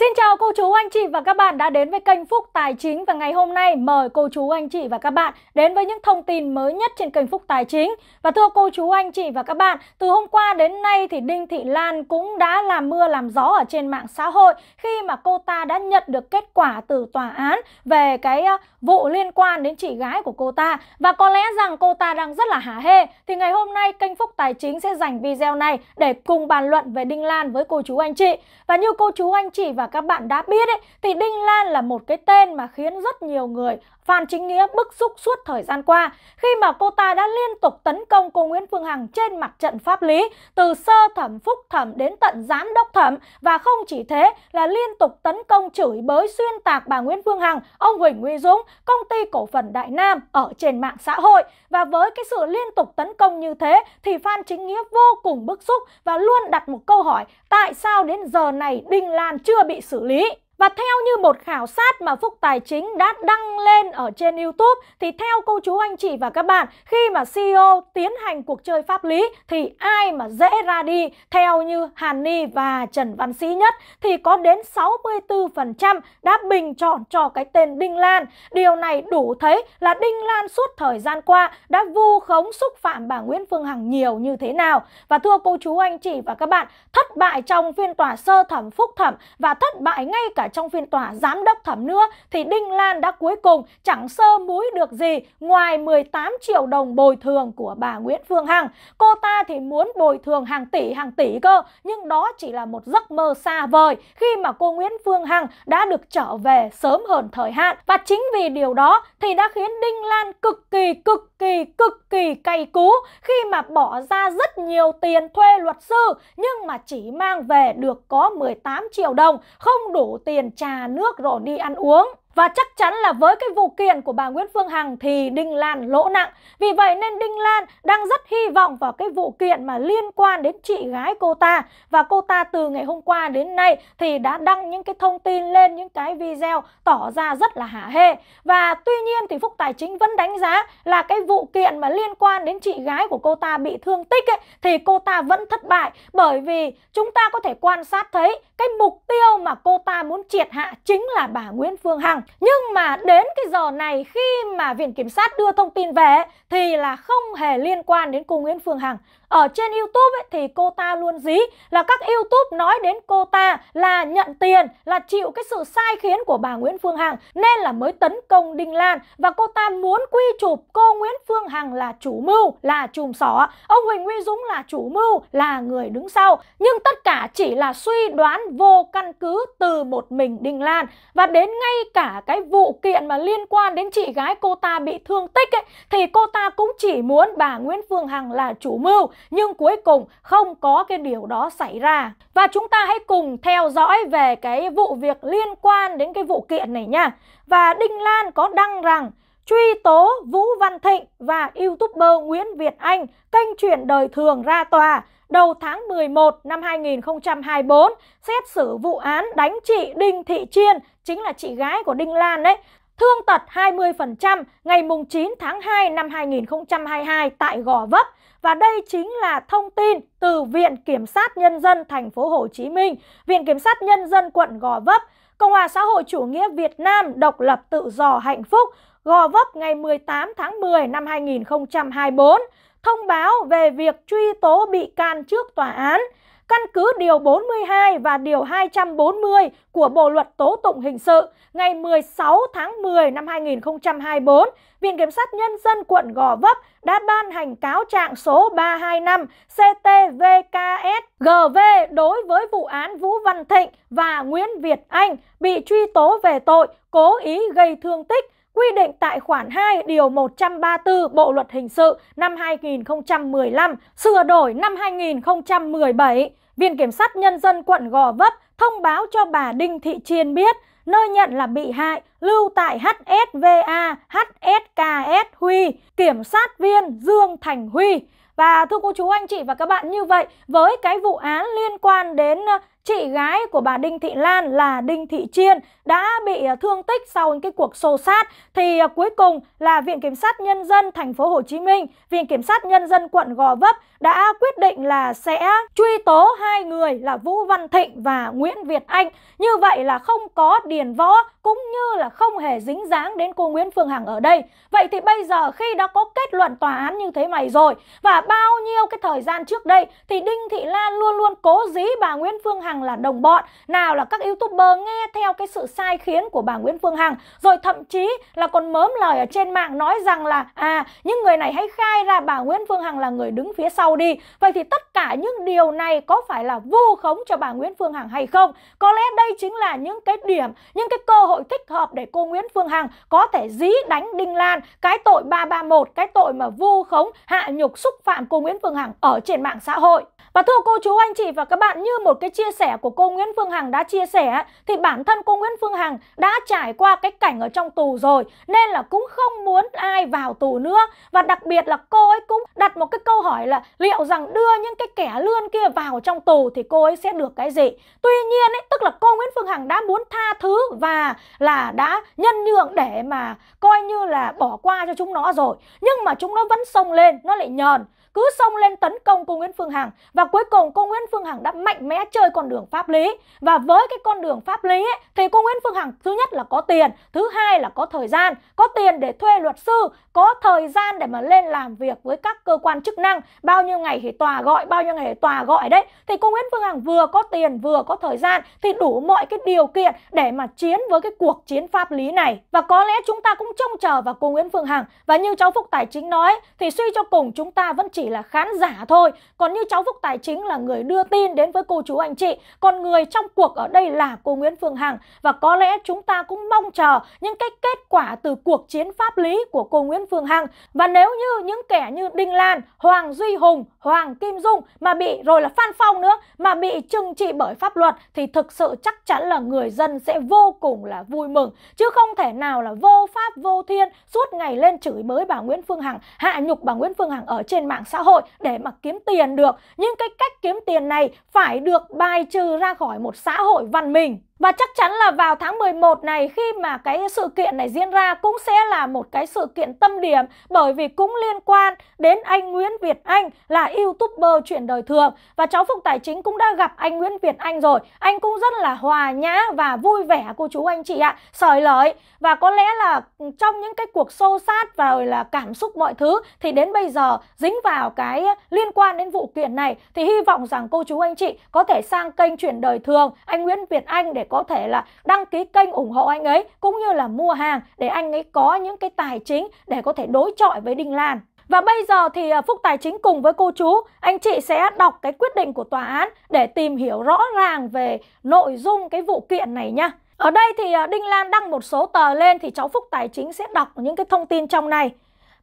Xin chào cô chú anh chị và các bạn đã đến với kênh Phúc Tài Chính và ngày hôm nay mời cô chú anh chị và các bạn đến với những thông tin mới nhất trên kênh Phúc Tài Chính. Và thưa cô chú anh chị và các bạn, từ hôm qua đến nay thì Đinh Thị Lan cũng đã làm mưa làm gió ở trên mạng xã hội khi mà cô ta đã nhận được kết quả từ tòa án về cái ờ, vụ liên quan đến chị gái của cô ta và có lẽ rằng cô ta đang rất là hả hê. Thì ngày hôm nay kênh Phúc Tài Chính sẽ dành video này để cùng bàn luận về Đinh Lan với cô chú anh chị. Và như cô chú anh chị và và các bạn đã biết ấy, thì Đinh Lan là một cái tên mà khiến rất nhiều người Phan Chính Nghĩa bức xúc suốt thời gian qua khi mà cô ta đã liên tục tấn công cô Nguyễn Phương Hằng trên mặt trận pháp lý từ sơ thẩm, phúc thẩm đến tận giám đốc thẩm và không chỉ thế là liên tục tấn công chửi bới xuyên tạc bà Nguyễn Phương Hằng, ông Huỳnh Uy Dũng, công ty cổ phần Đại Nam ở trên mạng xã hội và với cái sự liên tục tấn công như thế thì Phan Chính Nghĩa vô cùng bức xúc và luôn đặt một câu hỏi tại sao đến giờ này Đinh Lan chưa bị bị xử lý và theo như một khảo sát mà Phúc Tài Chính đã đăng lên ở trên YouTube thì theo cô chú anh chị và các bạn khi mà CEO tiến hành cuộc chơi pháp lý thì ai mà dễ ra đi theo như Hàn Ni và Trần Văn Sĩ Nhất thì có đến 64% đã bình chọn cho cái tên Đinh Lan. Điều này đủ thấy là Đinh Lan suốt thời gian qua đã vu khống xúc phạm bà Nguyễn Phương Hằng nhiều như thế nào. Và thưa cô chú anh chị và các bạn, thất bại trong phiên tòa sơ thẩm phúc thẩm và thất bại ngay cả trong phiên tòa giám đốc thẩm nữa thì Đinh Lan đã cuối cùng chẳng sơ múi được gì ngoài 18 triệu đồng bồi thường của bà Nguyễn Phương Hằng. Cô ta thì muốn bồi thường hàng tỷ hàng tỷ cơ nhưng đó chỉ là một giấc mơ xa vời khi mà cô Nguyễn Phương Hằng đã được trở về sớm hơn thời hạn và chính vì điều đó thì đã khiến Đinh Lan cực kỳ cực kỳ cực kỳ cay cú khi mà bỏ ra rất nhiều tiền thuê luật sư nhưng mà chỉ mang về được có 18 triệu đồng không đủ tiền tiền trà nước rồi đi ăn uống và chắc chắn là với cái vụ kiện của bà Nguyễn Phương Hằng thì Đinh Lan lỗ nặng. Vì vậy nên Đinh Lan đang rất hy vọng vào cái vụ kiện mà liên quan đến chị gái cô ta. Và cô ta từ ngày hôm qua đến nay thì đã đăng những cái thông tin lên những cái video tỏ ra rất là hả hê. Và tuy nhiên thì Phúc Tài Chính vẫn đánh giá là cái vụ kiện mà liên quan đến chị gái của cô ta bị thương tích ấy, thì cô ta vẫn thất bại. Bởi vì chúng ta có thể quan sát thấy cái mục tiêu mà cô ta muốn triệt hạ chính là bà Nguyễn Phương Hằng. Nhưng mà đến cái giờ này khi mà Viện Kiểm sát đưa thông tin về thì là không hề liên quan đến cô Nguyễn Phương Hằng ở trên YouTube ấy, thì cô ta luôn dí là các YouTube nói đến cô ta là nhận tiền, là chịu cái sự sai khiến của bà Nguyễn Phương Hằng nên là mới tấn công Đinh Lan và cô ta muốn quy chụp cô Nguyễn Phương Hằng là chủ mưu, là chùm sỏ, ông Huỳnh Uy Dũng là chủ mưu, là người đứng sau. Nhưng tất cả chỉ là suy đoán vô căn cứ từ một mình Đinh Lan và đến ngay cả cái vụ kiện mà liên quan đến chị gái cô ta bị thương tích ấy thì cô ta cũng chỉ muốn bà Nguyễn Phương Hằng là chủ mưu nhưng cuối cùng không có cái điều đó xảy ra. Và chúng ta hãy cùng theo dõi về cái vụ việc liên quan đến cái vụ kiện này nha. Và Đinh Lan có đăng rằng truy tố Vũ Văn Thịnh và YouTuber Nguyễn Việt Anh kênh chuyển đời thường ra tòa đầu tháng 11 năm 2024 xét xử vụ án đánh chị Đinh Thị Chiên, chính là chị gái của Đinh Lan đấy, thương tật 20% ngày mùng 9 tháng 2 năm 2022 tại Gò Vấp và đây chính là thông tin từ Viện Kiểm sát Nhân dân thành phố Hồ Chí Minh, Viện Kiểm sát Nhân dân quận Gò Vấp, Cộng hòa xã hội chủ nghĩa Việt Nam độc lập tự do hạnh phúc Gò Vấp ngày 18 tháng 10 năm 2024 thông báo về việc truy tố bị can trước tòa án Căn cứ Điều 42 và Điều 240 của Bộ Luật Tố Tụng Hình sự ngày 16 tháng 10 năm 2024, Viện Kiểm sát Nhân dân quận Gò Vấp đã ban hành cáo trạng số 325 CTVKSGV đối với vụ án Vũ Văn Thịnh và Nguyễn Việt Anh bị truy tố về tội cố ý gây thương tích quy định tại khoản 2 điều 134 Bộ luật hình sự năm 2015 sửa đổi năm 2017. Viện kiểm sát nhân dân quận Gò Vấp thông báo cho bà Đinh Thị Chiên biết nơi nhận là bị hại lưu tại HSVA HSKS Huy, kiểm sát viên Dương Thành Huy. Và thưa cô chú anh chị và các bạn như vậy, với cái vụ án liên quan đến chị gái của bà Đinh Thị Lan là Đinh Thị Chiên đã bị à, thương tích sau cái cuộc xô sát thì à, cuối cùng là Viện Kiểm sát Nhân dân thành phố Hồ Chí Minh, Viện Kiểm sát Nhân dân quận Gò Vấp đã quyết định là sẽ truy tố hai người là Vũ Văn Thịnh và Nguyễn Việt Anh. Như vậy là không có điền võ cũng như là không hề dính dáng đến cô Nguyễn Phương Hằng ở đây. Vậy thì bây giờ khi đã có kết luận tòa án như thế này rồi và bao nhiêu cái thời gian trước đây thì Đinh Thị Lan luôn luôn cố dí bà Nguyễn Phương Hằng Hằng là đồng bọn, nào là các youtuber nghe theo cái sự sai khiến của bà Nguyễn Phương Hằng, rồi thậm chí là còn mớm lời ở trên mạng nói rằng là à những người này hãy khai ra bà Nguyễn Phương Hằng là người đứng phía sau đi. Vậy thì tất cả những điều này có phải là vu khống cho bà Nguyễn Phương Hằng hay không? Có lẽ đây chính là những cái điểm, những cái cơ hội thích hợp để cô Nguyễn Phương Hằng có thể dí đánh Đinh Lan cái tội 331, cái tội mà vu khống, hạ nhục xúc phạm cô Nguyễn Phương Hằng ở trên mạng xã hội. Và thưa cô chú anh chị và các bạn như một cái chia sẻ của cô Nguyễn Phương Hằng đã chia sẻ thì bản thân cô Nguyễn Phương Hằng đã trải qua cái cảnh ở trong tù rồi nên là cũng không muốn ai vào tù nữa và đặc biệt là cô ấy cũng đặt một cái câu hỏi là liệu rằng đưa những cái kẻ lươn kia vào trong tù thì cô ấy sẽ được cái gì. Tuy nhiên ấy tức là cô Nguyễn Phương Hằng đã muốn tha thứ và là đã nhân nhượng để mà coi như là bỏ qua cho chúng nó rồi. Nhưng mà chúng nó vẫn xông lên, nó lại nhờn cứ xông lên tấn công cô Nguyễn Phương Hằng và cuối cùng cô Nguyễn Phương Hằng đã mạnh mẽ chơi con đường pháp lý Và với cái con đường pháp lý ấy, thì cô Nguyễn Phương Hằng thứ nhất là có tiền Thứ hai là có thời gian Có tiền để thuê luật sư Có thời gian để mà lên làm việc với các cơ quan chức năng Bao nhiêu ngày thì tòa gọi, bao nhiêu ngày thì tòa gọi đấy Thì cô Nguyễn Phương Hằng vừa có tiền vừa có thời gian Thì đủ mọi cái điều kiện để mà chiến với cái cuộc chiến pháp lý này Và có lẽ chúng ta cũng trông chờ vào cô Nguyễn Phương Hằng Và như cháu Phúc Tài Chính nói Thì suy cho cùng chúng ta vẫn chỉ là khán giả thôi Còn như cháu Phúc Tài Tài chính là người đưa tin đến với cô chú anh chị, còn người trong cuộc ở đây là cô Nguyễn Phương Hằng và có lẽ chúng ta cũng mong chờ những cái kết quả từ cuộc chiến pháp lý của cô Nguyễn Phương Hằng và nếu như những kẻ như Đinh Lan, Hoàng Duy Hùng, Hoàng Kim Dung mà bị rồi là Phan Phong nữa mà bị trừng trị bởi pháp luật thì thực sự chắc chắn là người dân sẽ vô cùng là vui mừng chứ không thể nào là vô pháp vô thiên suốt ngày lên chửi mới bà Nguyễn Phương Hằng, hạ nhục bà Nguyễn Phương Hằng ở trên mạng xã hội để mà kiếm tiền được. Những cái cái cách kiếm tiền này phải được bài trừ ra khỏi một xã hội văn minh và chắc chắn là vào tháng 11 này khi mà cái sự kiện này diễn ra cũng sẽ là một cái sự kiện tâm điểm bởi vì cũng liên quan đến anh Nguyễn Việt Anh là youtuber chuyển đời thường và cháu Phục Tài Chính cũng đã gặp anh Nguyễn Việt Anh rồi. Anh cũng rất là hòa nhã và vui vẻ cô chú anh chị ạ, à, sởi lời và có lẽ là trong những cái cuộc xô sát và rồi là cảm xúc mọi thứ thì đến bây giờ dính vào cái liên quan đến vụ kiện này thì hy vọng rằng cô chú anh chị có thể sang kênh chuyển đời thường anh Nguyễn Việt Anh để có có thể là đăng ký kênh ủng hộ anh ấy cũng như là mua hàng để anh ấy có những cái tài chính để có thể đối chọi với Đinh Lan. Và bây giờ thì à, Phúc Tài Chính cùng với cô chú, anh chị sẽ đọc cái quyết định của tòa án để tìm hiểu rõ ràng về nội dung cái vụ kiện này nhá. Ở đây thì à, Đinh Lan đăng một số tờ lên thì cháu Phúc Tài Chính sẽ đọc những cái thông tin trong này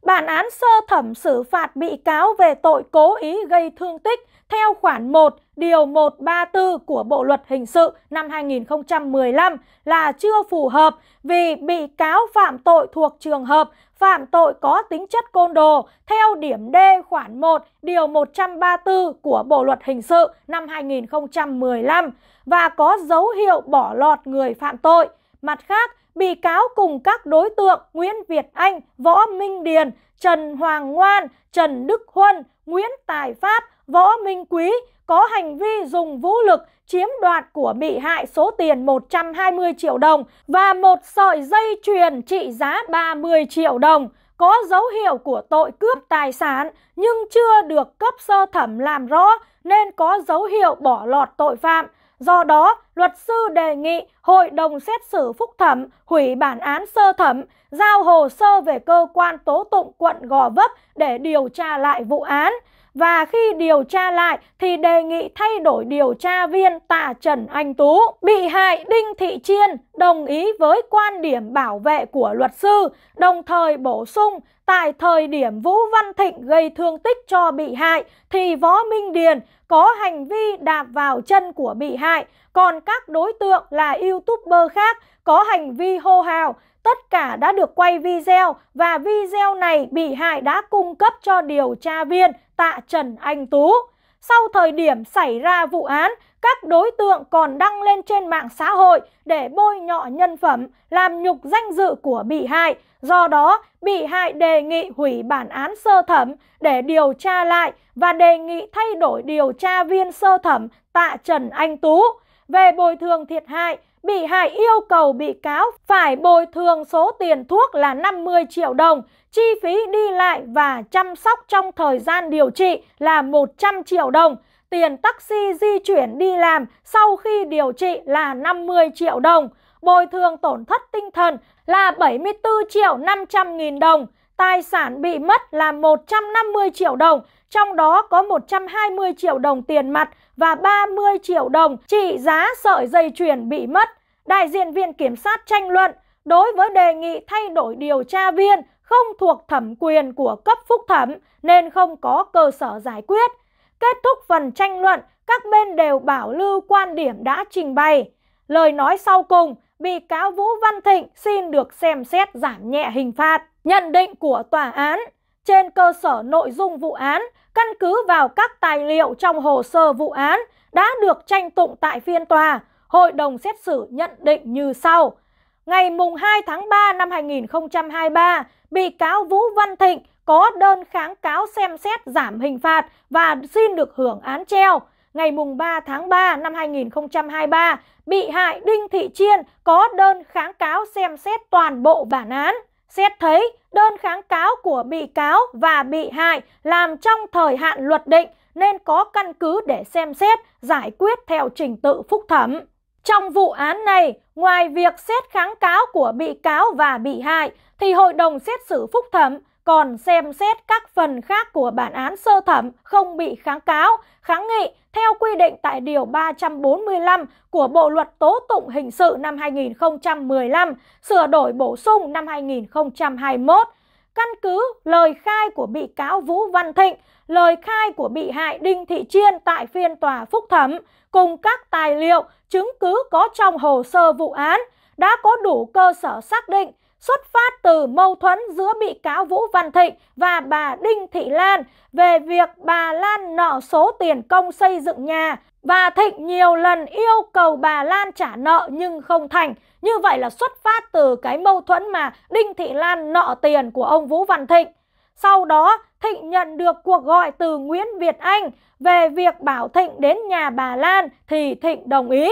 bản án sơ thẩm xử phạt bị cáo về tội cố ý gây thương tích theo khoản 1 điều 134 của Bộ luật hình sự năm 2015 là chưa phù hợp vì bị cáo phạm tội thuộc trường hợp phạm tội có tính chất côn đồ theo điểm D khoản 1 điều 134 của Bộ luật hình sự năm 2015 và có dấu hiệu bỏ lọt người phạm tội. Mặt khác, bị cáo cùng các đối tượng Nguyễn Việt Anh, Võ Minh Điền, Trần Hoàng Ngoan, Trần Đức Huân, Nguyễn Tài Phát, Võ Minh Quý có hành vi dùng vũ lực chiếm đoạt của bị hại số tiền 120 triệu đồng và một sợi dây chuyền trị giá 30 triệu đồng có dấu hiệu của tội cướp tài sản nhưng chưa được cấp sơ thẩm làm rõ nên có dấu hiệu bỏ lọt tội phạm Do đó, luật sư đề nghị Hội đồng xét xử phúc thẩm hủy bản án sơ thẩm, giao hồ sơ về cơ quan tố tụng quận Gò Vấp để điều tra lại vụ án. Và khi điều tra lại thì đề nghị thay đổi điều tra viên tạ Trần Anh Tú. Bị hại Đinh Thị Chiên đồng ý với quan điểm bảo vệ của luật sư, đồng thời bổ sung tại thời điểm Vũ Văn Thịnh gây thương tích cho bị hại thì Võ Minh Điền có hành vi đạp vào chân của bị hại, còn các đối tượng là youtuber khác có hành vi hô hào. Tất cả đã được quay video và video này bị hại đã cung cấp cho điều tra viên tạ Trần Anh Tú sau thời điểm xảy ra vụ án, các đối tượng còn đăng lên trên mạng xã hội để bôi nhọ nhân phẩm, làm nhục danh dự của bị hại. Do đó, bị hại đề nghị hủy bản án sơ thẩm để điều tra lại và đề nghị thay đổi điều tra viên sơ thẩm tạ Trần Anh Tú. Về bồi thường thiệt hại, bị hại yêu cầu bị cáo phải bồi thường số tiền thuốc là 50 triệu đồng, chi phí đi lại và chăm sóc trong thời gian điều trị là 100 triệu đồng, tiền taxi di chuyển đi làm sau khi điều trị là 50 triệu đồng, bồi thường tổn thất tinh thần là 74 triệu 500 nghìn đồng, tài sản bị mất là 150 triệu đồng, trong đó có 120 triệu đồng tiền mặt và 30 triệu đồng trị giá sợi dây chuyền bị mất. Đại diện Viện Kiểm sát tranh luận đối với đề nghị thay đổi điều tra viên không thuộc thẩm quyền của cấp phúc thẩm nên không có cơ sở giải quyết. Kết thúc phần tranh luận, các bên đều bảo lưu quan điểm đã trình bày. Lời nói sau cùng, bị cáo Vũ Văn Thịnh xin được xem xét giảm nhẹ hình phạt. Nhận định của tòa án trên cơ sở nội dung vụ án, căn cứ vào các tài liệu trong hồ sơ vụ án đã được tranh tụng tại phiên tòa, hội đồng xét xử nhận định như sau. Ngày mùng 2 tháng 3 năm 2023, bị cáo Vũ Văn Thịnh có đơn kháng cáo xem xét giảm hình phạt và xin được hưởng án treo. Ngày mùng 3 tháng 3 năm 2023, bị hại Đinh Thị Chiên có đơn kháng cáo xem xét toàn bộ bản án xét thấy đơn kháng cáo của bị cáo và bị hại làm trong thời hạn luật định nên có căn cứ để xem xét giải quyết theo trình tự phúc thẩm. Trong vụ án này, ngoài việc xét kháng cáo của bị cáo và bị hại, thì Hội đồng xét xử phúc thẩm còn xem xét các phần khác của bản án sơ thẩm không bị kháng cáo, kháng nghị theo quy định tại Điều 345 của Bộ Luật Tố Tụng Hình sự năm 2015, sửa đổi bổ sung năm 2021. Căn cứ lời khai của bị cáo Vũ Văn Thịnh, lời khai của bị hại Đinh Thị Chiên tại phiên tòa phúc thẩm, cùng các tài liệu, chứng cứ có trong hồ sơ vụ án, đã có đủ cơ sở xác định xuất phát từ mâu thuẫn giữa bị cáo Vũ Văn Thịnh và bà Đinh Thị Lan về việc bà Lan nợ số tiền công xây dựng nhà và Thịnh nhiều lần yêu cầu bà Lan trả nợ nhưng không thành. Như vậy là xuất phát từ cái mâu thuẫn mà Đinh Thị Lan nợ tiền của ông Vũ Văn Thịnh. Sau đó, Thịnh nhận được cuộc gọi từ Nguyễn Việt Anh về việc bảo Thịnh đến nhà bà Lan thì Thịnh đồng ý.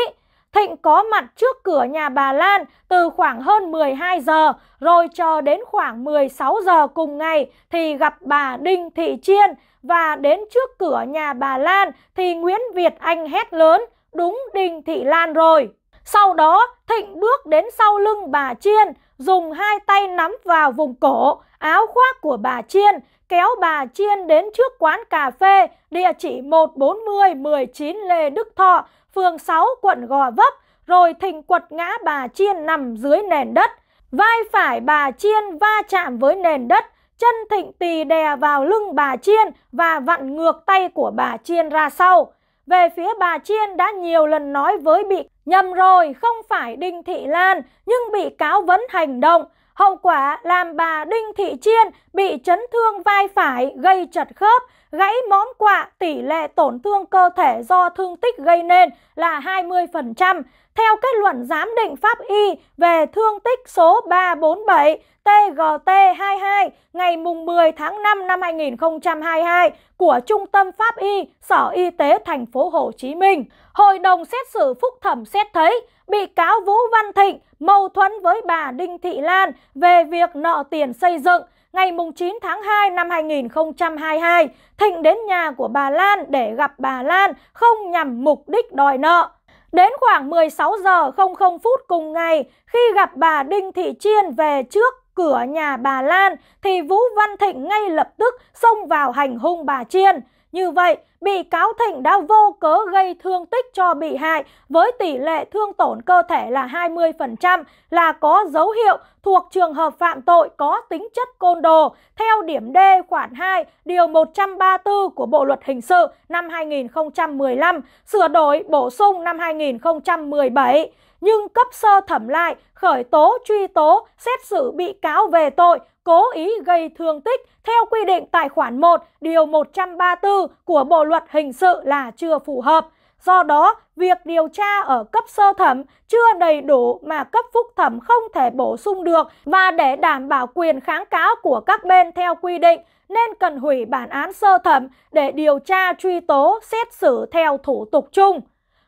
Thịnh có mặt trước cửa nhà bà Lan từ khoảng hơn 12 giờ, rồi chờ đến khoảng 16 giờ cùng ngày thì gặp bà Đinh Thị Chiên và đến trước cửa nhà bà Lan thì Nguyễn Việt Anh hét lớn, đúng Đinh Thị Lan rồi. Sau đó, Thịnh bước đến sau lưng bà Chiên, dùng hai tay nắm vào vùng cổ, áo khoác của bà Chiên, kéo bà Chiên đến trước quán cà phê địa chỉ 140 19 Lê Đức Thọ phường 6, quận Gò Vấp, rồi thình quật ngã bà Chiên nằm dưới nền đất. Vai phải bà Chiên va chạm với nền đất, chân thịnh tỳ đè vào lưng bà Chiên và vặn ngược tay của bà Chiên ra sau. Về phía bà Chiên đã nhiều lần nói với bị nhầm rồi, không phải Đinh Thị Lan, nhưng bị cáo vẫn hành động. Hậu quả làm bà Đinh Thị Chiên bị chấn thương vai phải gây chật khớp, Gãy móm quạ tỷ lệ tổn thương cơ thể do thương tích gây nên là 20%. Theo kết luận giám định pháp y về thương tích số 347 TGT22 ngày 10 tháng 5 năm 2022 của Trung tâm Pháp y Sở Y tế thành phố Hồ Chí Minh, hội đồng xét xử phúc thẩm xét thấy bị cáo Vũ Văn Thịnh mâu thuẫn với bà Đinh Thị Lan về việc nợ tiền xây dựng ngày 9 tháng 2 năm 2022, Thịnh đến nhà của bà Lan để gặp bà Lan không nhằm mục đích đòi nợ. Đến khoảng 16 giờ 00 phút cùng ngày, khi gặp bà Đinh Thị Chiên về trước cửa nhà bà Lan, thì Vũ Văn Thịnh ngay lập tức xông vào hành hung bà Chiên. Như vậy, bị cáo Thịnh đã vô cớ gây thương tích cho bị hại với tỷ lệ thương tổn cơ thể là 20% là có dấu hiệu thuộc trường hợp phạm tội có tính chất côn đồ theo điểm D khoản 2 điều 134 của Bộ luật hình sự năm 2015 sửa đổi bổ sung năm 2017 nhưng cấp sơ thẩm lại khởi tố truy tố xét xử bị cáo về tội cố ý gây thương tích theo quy định tại khoản 1 điều 134 của Bộ luật hình sự là chưa phù hợp. Do đó, việc điều tra ở cấp sơ thẩm chưa đầy đủ mà cấp phúc thẩm không thể bổ sung được và để đảm bảo quyền kháng cáo của các bên theo quy định nên cần hủy bản án sơ thẩm để điều tra truy tố xét xử theo thủ tục chung.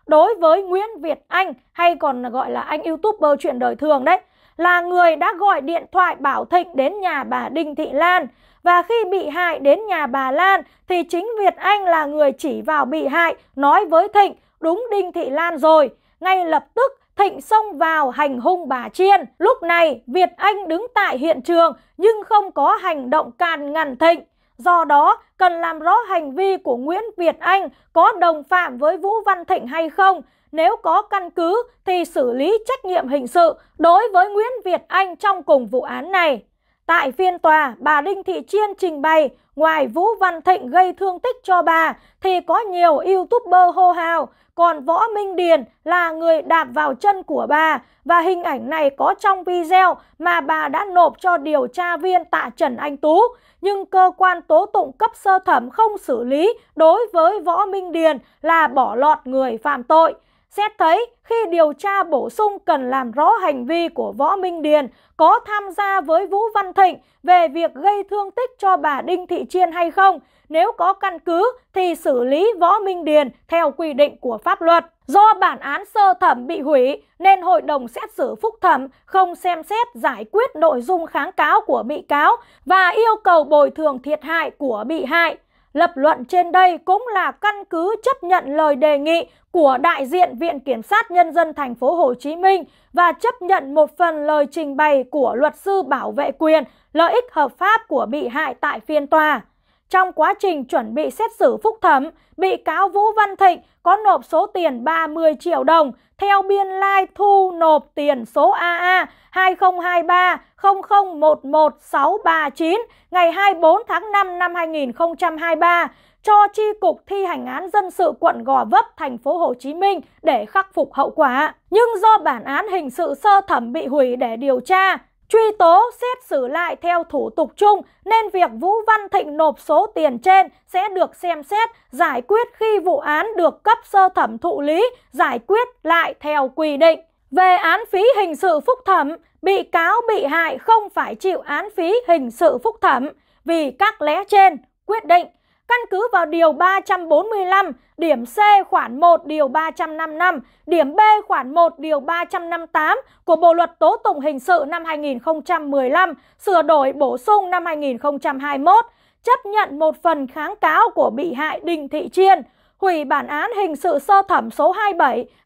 Đối với Nguyễn Việt Anh hay còn gọi là anh youtuber chuyện đời thường đấy, là người đã gọi điện thoại bảo Thịnh đến nhà bà Đinh Thị Lan. Và khi bị hại đến nhà bà Lan thì chính Việt Anh là người chỉ vào bị hại nói với Thịnh đúng Đinh Thị Lan rồi. Ngay lập tức Thịnh xông vào hành hung bà Chiên. Lúc này Việt Anh đứng tại hiện trường nhưng không có hành động can ngăn Thịnh. Do đó, cần làm rõ hành vi của Nguyễn Việt Anh có đồng phạm với Vũ Văn Thịnh hay không nếu có căn cứ thì xử lý trách nhiệm hình sự đối với Nguyễn Việt Anh trong cùng vụ án này. Tại phiên tòa, bà Đinh Thị Chiên trình bày ngoài Vũ Văn Thịnh gây thương tích cho bà thì có nhiều youtuber hô hào, còn Võ Minh Điền là người đạp vào chân của bà và hình ảnh này có trong video mà bà đã nộp cho điều tra viên tạ Trần Anh Tú nhưng cơ quan tố tụng cấp sơ thẩm không xử lý đối với Võ Minh Điền là bỏ lọt người phạm tội. Xét thấy khi điều tra bổ sung cần làm rõ hành vi của Võ Minh Điền có tham gia với Vũ Văn Thịnh về việc gây thương tích cho bà Đinh Thị Chiên hay không. Nếu có căn cứ thì xử lý Võ Minh Điền theo quy định của pháp luật. Do bản án sơ thẩm bị hủy nên hội đồng xét xử phúc thẩm không xem xét giải quyết nội dung kháng cáo của bị cáo và yêu cầu bồi thường thiệt hại của bị hại. Lập luận trên đây cũng là căn cứ chấp nhận lời đề nghị của đại diện Viện Kiểm sát Nhân dân thành phố Hồ Chí Minh và chấp nhận một phần lời trình bày của luật sư bảo vệ quyền, lợi ích hợp pháp của bị hại tại phiên tòa. Trong quá trình chuẩn bị xét xử phúc thẩm, bị cáo Vũ Văn Thịnh có nộp số tiền 30 triệu đồng theo biên lai thu nộp tiền số AA 2023 0011639 ngày 24 tháng 5 năm 2023 cho chi cục thi hành án dân sự quận Gò Vấp, thành phố Hồ Chí Minh để khắc phục hậu quả. Nhưng do bản án hình sự sơ thẩm bị hủy để điều tra, truy tố xét xử lại theo thủ tục chung nên việc Vũ Văn Thịnh nộp số tiền trên sẽ được xem xét giải quyết khi vụ án được cấp sơ thẩm thụ lý giải quyết lại theo quy định. Về án phí hình sự phúc thẩm, bị cáo bị hại không phải chịu án phí hình sự phúc thẩm vì các lẽ trên quyết định căn cứ vào điều 345, điểm C khoản 1 điều 355, điểm B khoản 1 điều 358 của Bộ luật tố tụng hình sự năm 2015 sửa đổi bổ sung năm 2021 chấp nhận một phần kháng cáo của bị hại Đinh Thị Chiên hủy bản án hình sự sơ thẩm số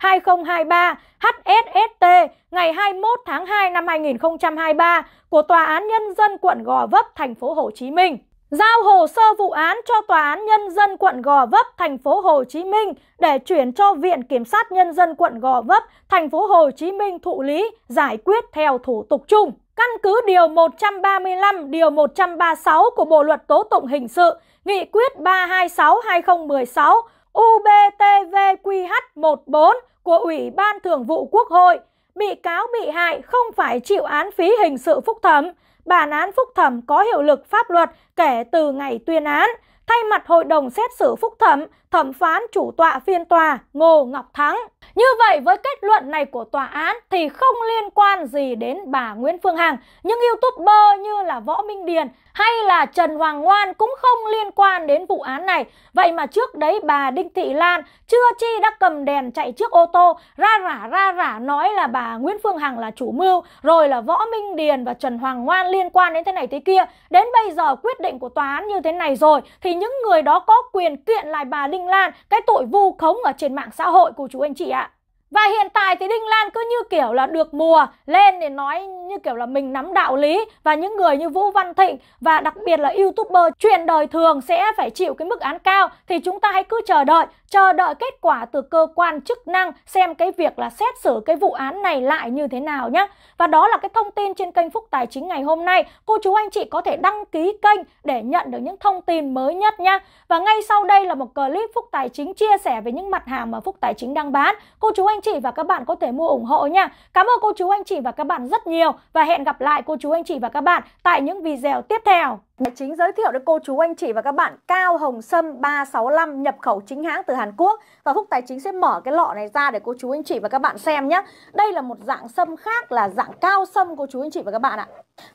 27-2023 HSST ngày 21 tháng 2 năm 2023 của Tòa án Nhân dân quận Gò Vấp, thành phố Hồ Chí Minh. Giao hồ sơ vụ án cho Tòa án Nhân dân quận Gò Vấp, thành phố Hồ Chí Minh để chuyển cho Viện Kiểm sát Nhân dân quận Gò Vấp, thành phố Hồ Chí Minh thụ lý, giải quyết theo thủ tục chung. Căn cứ Điều 135, Điều 136 của Bộ Luật Tố Tụng Hình sự, Nghị quyết 326-2016 UBTVQH14 của Ủy ban Thường vụ Quốc hội, bị cáo bị hại không phải chịu án phí hình sự phúc thẩm. Bản án phúc thẩm có hiệu lực pháp luật kể từ ngày tuyên án thay mặt hội đồng xét xử phúc thẩm, thẩm phán chủ tọa phiên tòa Ngô Ngọc Thắng. Như vậy với kết luận này của tòa án thì không liên quan gì đến bà Nguyễn Phương Hằng, Những youtuber như là Võ Minh Điền hay là Trần Hoàng Ngoan cũng không liên quan đến vụ án này. Vậy mà trước đấy bà Đinh Thị Lan chưa chi đã cầm đèn chạy trước ô tô ra rả ra rả nói là bà Nguyễn Phương Hằng là chủ mưu, rồi là Võ Minh Điền và Trần Hoàng Ngoan liên quan đến thế này thế kia. Đến bây giờ quyết định của tòa án như thế này rồi thì những người đó có quyền kiện lại bà Đinh Lan cái tội vu khống ở trên mạng xã hội của chú anh chị ạ. Và hiện tại thì Đinh Lan cứ như kiểu là được mùa lên để nói như kiểu là mình nắm đạo lý và những người như Vũ Văn Thịnh và đặc biệt là YouTuber chuyện đời thường sẽ phải chịu cái mức án cao thì chúng ta hãy cứ chờ đợi, chờ đợi kết quả từ cơ quan chức năng xem cái việc là xét xử cái vụ án này lại như thế nào nhé. Và đó là cái thông tin trên kênh Phúc Tài Chính ngày hôm nay. Cô chú anh chị có thể đăng ký kênh để nhận được những thông tin mới nhất nhé. Và ngay sau đây là một clip Phúc Tài Chính chia sẻ về những mặt hàng mà Phúc Tài Chính đang bán. Cô chú anh anh chị và các bạn có thể mua ủng hộ nha. Cảm ơn cô chú anh chị và các bạn rất nhiều và hẹn gặp lại cô chú anh chị và các bạn tại những video tiếp theo. Tài chính giới thiệu đến cô chú anh chị và các bạn Cao Hồng Sâm 365 nhập khẩu chính hãng từ Hàn Quốc Và Phúc Tài chính sẽ mở cái lọ này ra để cô chú anh chị và các bạn xem nhé Đây là một dạng sâm khác là dạng cao sâm cô chú anh chị và các bạn ạ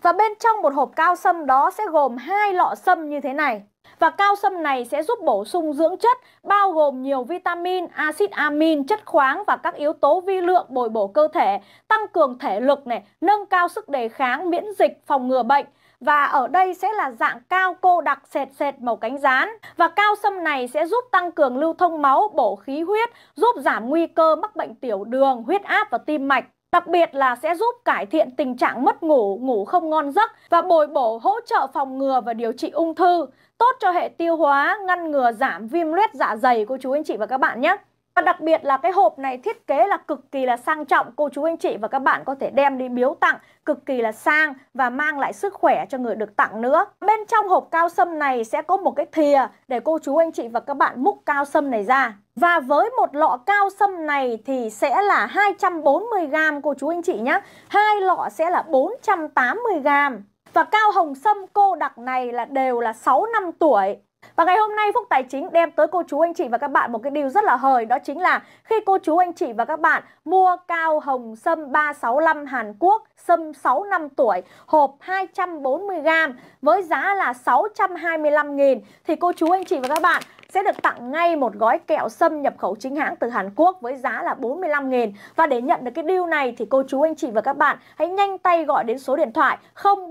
Và bên trong một hộp cao sâm đó sẽ gồm hai lọ sâm như thế này và cao sâm này sẽ giúp bổ sung dưỡng chất bao gồm nhiều vitamin, axit amin, chất khoáng và các yếu tố vi lượng bồi bổ cơ thể, tăng cường thể lực này, nâng cao sức đề kháng, miễn dịch, phòng ngừa bệnh và ở đây sẽ là dạng cao cô đặc sệt sệt màu cánh rán. Và cao sâm này sẽ giúp tăng cường lưu thông máu, bổ khí huyết, giúp giảm nguy cơ mắc bệnh tiểu đường, huyết áp và tim mạch. Đặc biệt là sẽ giúp cải thiện tình trạng mất ngủ, ngủ không ngon giấc và bồi bổ hỗ trợ phòng ngừa và điều trị ung thư tốt cho hệ tiêu hóa, ngăn ngừa giảm viêm loét dạ dày cô chú anh chị và các bạn nhé. Và đặc biệt là cái hộp này thiết kế là cực kỳ là sang trọng Cô chú anh chị và các bạn có thể đem đi biếu tặng Cực kỳ là sang và mang lại sức khỏe cho người được tặng nữa Bên trong hộp cao sâm này sẽ có một cái thìa Để cô chú anh chị và các bạn múc cao sâm này ra Và với một lọ cao sâm này thì sẽ là 240g cô chú anh chị nhé hai lọ sẽ là 480g và Cao Hồng Sâm cô đặc này là đều là 6 năm tuổi. Và ngày hôm nay Phúc Tài Chính đem tới cô chú anh chị và các bạn một cái điều rất là hời đó chính là khi cô chú anh chị và các bạn mua cao hồng sâm 365 Hàn Quốc sâm 6 năm tuổi hộp 240g với giá là 625.000 thì cô chú anh chị và các bạn sẽ được tặng ngay một gói kẹo sâm nhập khẩu chính hãng từ Hàn Quốc với giá là 45.000 và để nhận được cái deal này thì cô chú anh chị và các bạn hãy nhanh tay gọi đến số điện thoại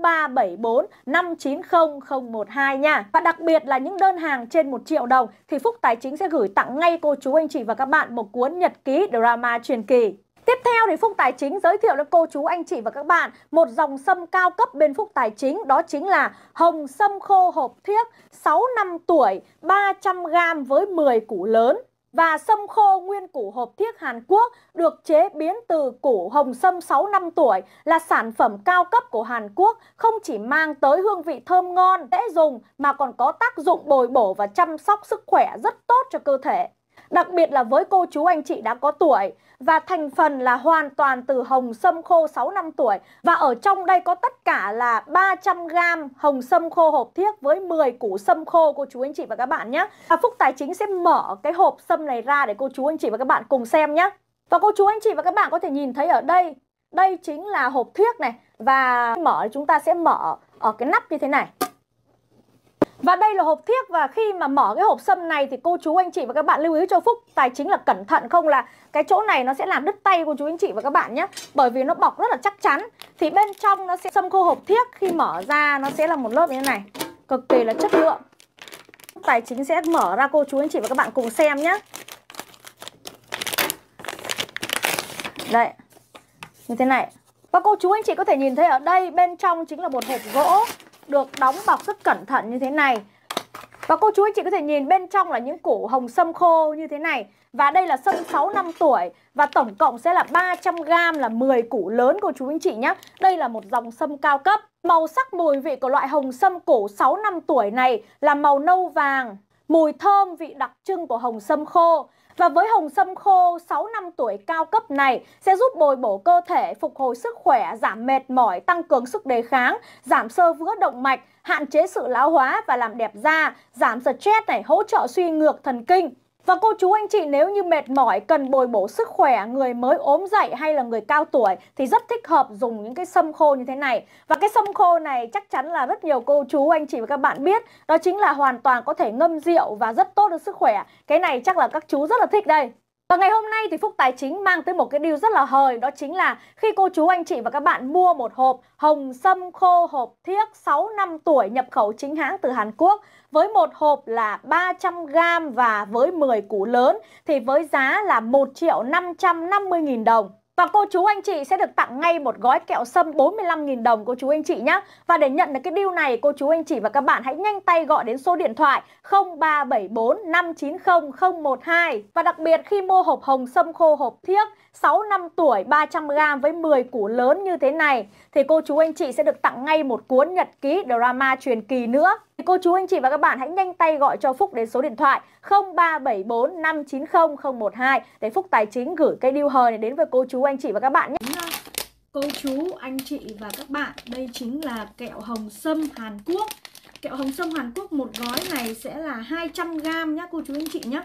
0374 590 012 nha. Và đặc biệt là những đơn hàng trên 1 triệu đồng thì Phúc Tài Chính sẽ gửi tặng ngay cô chú anh chị và các bạn một cuốn nhật ký drama truyền kỳ. Tiếp theo thì Phúc Tài Chính giới thiệu đến cô chú anh chị và các bạn một dòng sâm cao cấp bên Phúc Tài Chính đó chính là hồng sâm khô hộp thiếc 6 năm tuổi 300g với 10 củ lớn và sâm khô nguyên củ hộp thiếc Hàn Quốc được chế biến từ củ hồng sâm 6 năm tuổi là sản phẩm cao cấp của Hàn Quốc không chỉ mang tới hương vị thơm ngon, dễ dùng mà còn có tác dụng bồi bổ và chăm sóc sức khỏe rất tốt cho cơ thể đặc biệt là với cô chú anh chị đã có tuổi và thành phần là hoàn toàn từ hồng sâm khô 6 năm tuổi và ở trong đây có tất cả là 300g hồng sâm khô hộp thiếc với 10 củ sâm khô cô chú anh chị và các bạn nhé. Và Phúc Tài Chính sẽ mở cái hộp sâm này ra để cô chú anh chị và các bạn cùng xem nhé. Và cô chú anh chị và các bạn có thể nhìn thấy ở đây đây chính là hộp thiếc này và mở chúng ta sẽ mở ở cái nắp như thế này và đây là hộp thiếc và khi mà mở cái hộp sâm này thì cô chú anh chị và các bạn lưu ý cho Phúc tài chính là cẩn thận không là cái chỗ này nó sẽ làm đứt tay của chú anh chị và các bạn nhé. Bởi vì nó bọc rất là chắc chắn. Thì bên trong nó sẽ sâm khô hộp thiếc khi mở ra nó sẽ là một lớp như thế này. Cực kỳ là chất lượng. Tài chính sẽ mở ra cô chú anh chị và các bạn cùng xem nhé. Đây. Như thế này. Và cô chú anh chị có thể nhìn thấy ở đây bên trong chính là một hộp gỗ được đóng bọc rất cẩn thận như thế này và cô chú anh chị có thể nhìn bên trong là những củ hồng sâm khô như thế này Và đây là sâm 6 năm tuổi Và tổng cộng sẽ là 300g là 10 củ lớn cô chú anh chị nhé Đây là một dòng sâm cao cấp Màu sắc mùi vị của loại hồng sâm cổ 6 năm tuổi này là màu nâu vàng Mùi thơm vị đặc trưng của hồng sâm khô và với hồng sâm khô 6 năm tuổi cao cấp này sẽ giúp bồi bổ cơ thể, phục hồi sức khỏe, giảm mệt mỏi, tăng cường sức đề kháng, giảm sơ vữa động mạch, hạn chế sự lão hóa và làm đẹp da, giảm stress này, hỗ trợ suy ngược thần kinh, và cô chú anh chị nếu như mệt mỏi, cần bồi bổ sức khỏe, người mới ốm dậy hay là người cao tuổi thì rất thích hợp dùng những cái sâm khô như thế này. Và cái sâm khô này chắc chắn là rất nhiều cô chú anh chị và các bạn biết, đó chính là hoàn toàn có thể ngâm rượu và rất tốt cho sức khỏe. Cái này chắc là các chú rất là thích đây. Và ngày hôm nay thì Phúc Tài Chính mang tới một cái điều rất là hời đó chính là khi cô chú anh chị và các bạn mua một hộp hồng sâm khô hộp thiếc 6 năm tuổi nhập khẩu chính hãng từ Hàn Quốc với một hộp là 300g và với 10 củ lớn thì với giá là 1 triệu 550 nghìn đồng. Và cô chú anh chị sẽ được tặng ngay một gói kẹo sâm 45.000 đồng cô chú anh chị nhé. Và để nhận được cái deal này, cô chú anh chị và các bạn hãy nhanh tay gọi đến số điện thoại 0374 590 012. Và đặc biệt khi mua hộp hồng sâm khô hộp thiếc 6 năm tuổi 300g với 10 củ lớn như thế này thì cô chú anh chị sẽ được tặng ngay một cuốn nhật ký drama truyền kỳ nữa cô chú anh chị và các bạn hãy nhanh tay gọi cho Phúc đến số điện thoại 0374 590 012 để Phúc Tài Chính gửi cây điêu hời này đến với cô chú anh chị và các bạn nhé. Cô chú anh chị và các bạn, đây chính là kẹo hồng sâm Hàn Quốc. Kẹo hồng sâm Hàn Quốc một gói này sẽ là 200g nhá cô chú anh chị nhé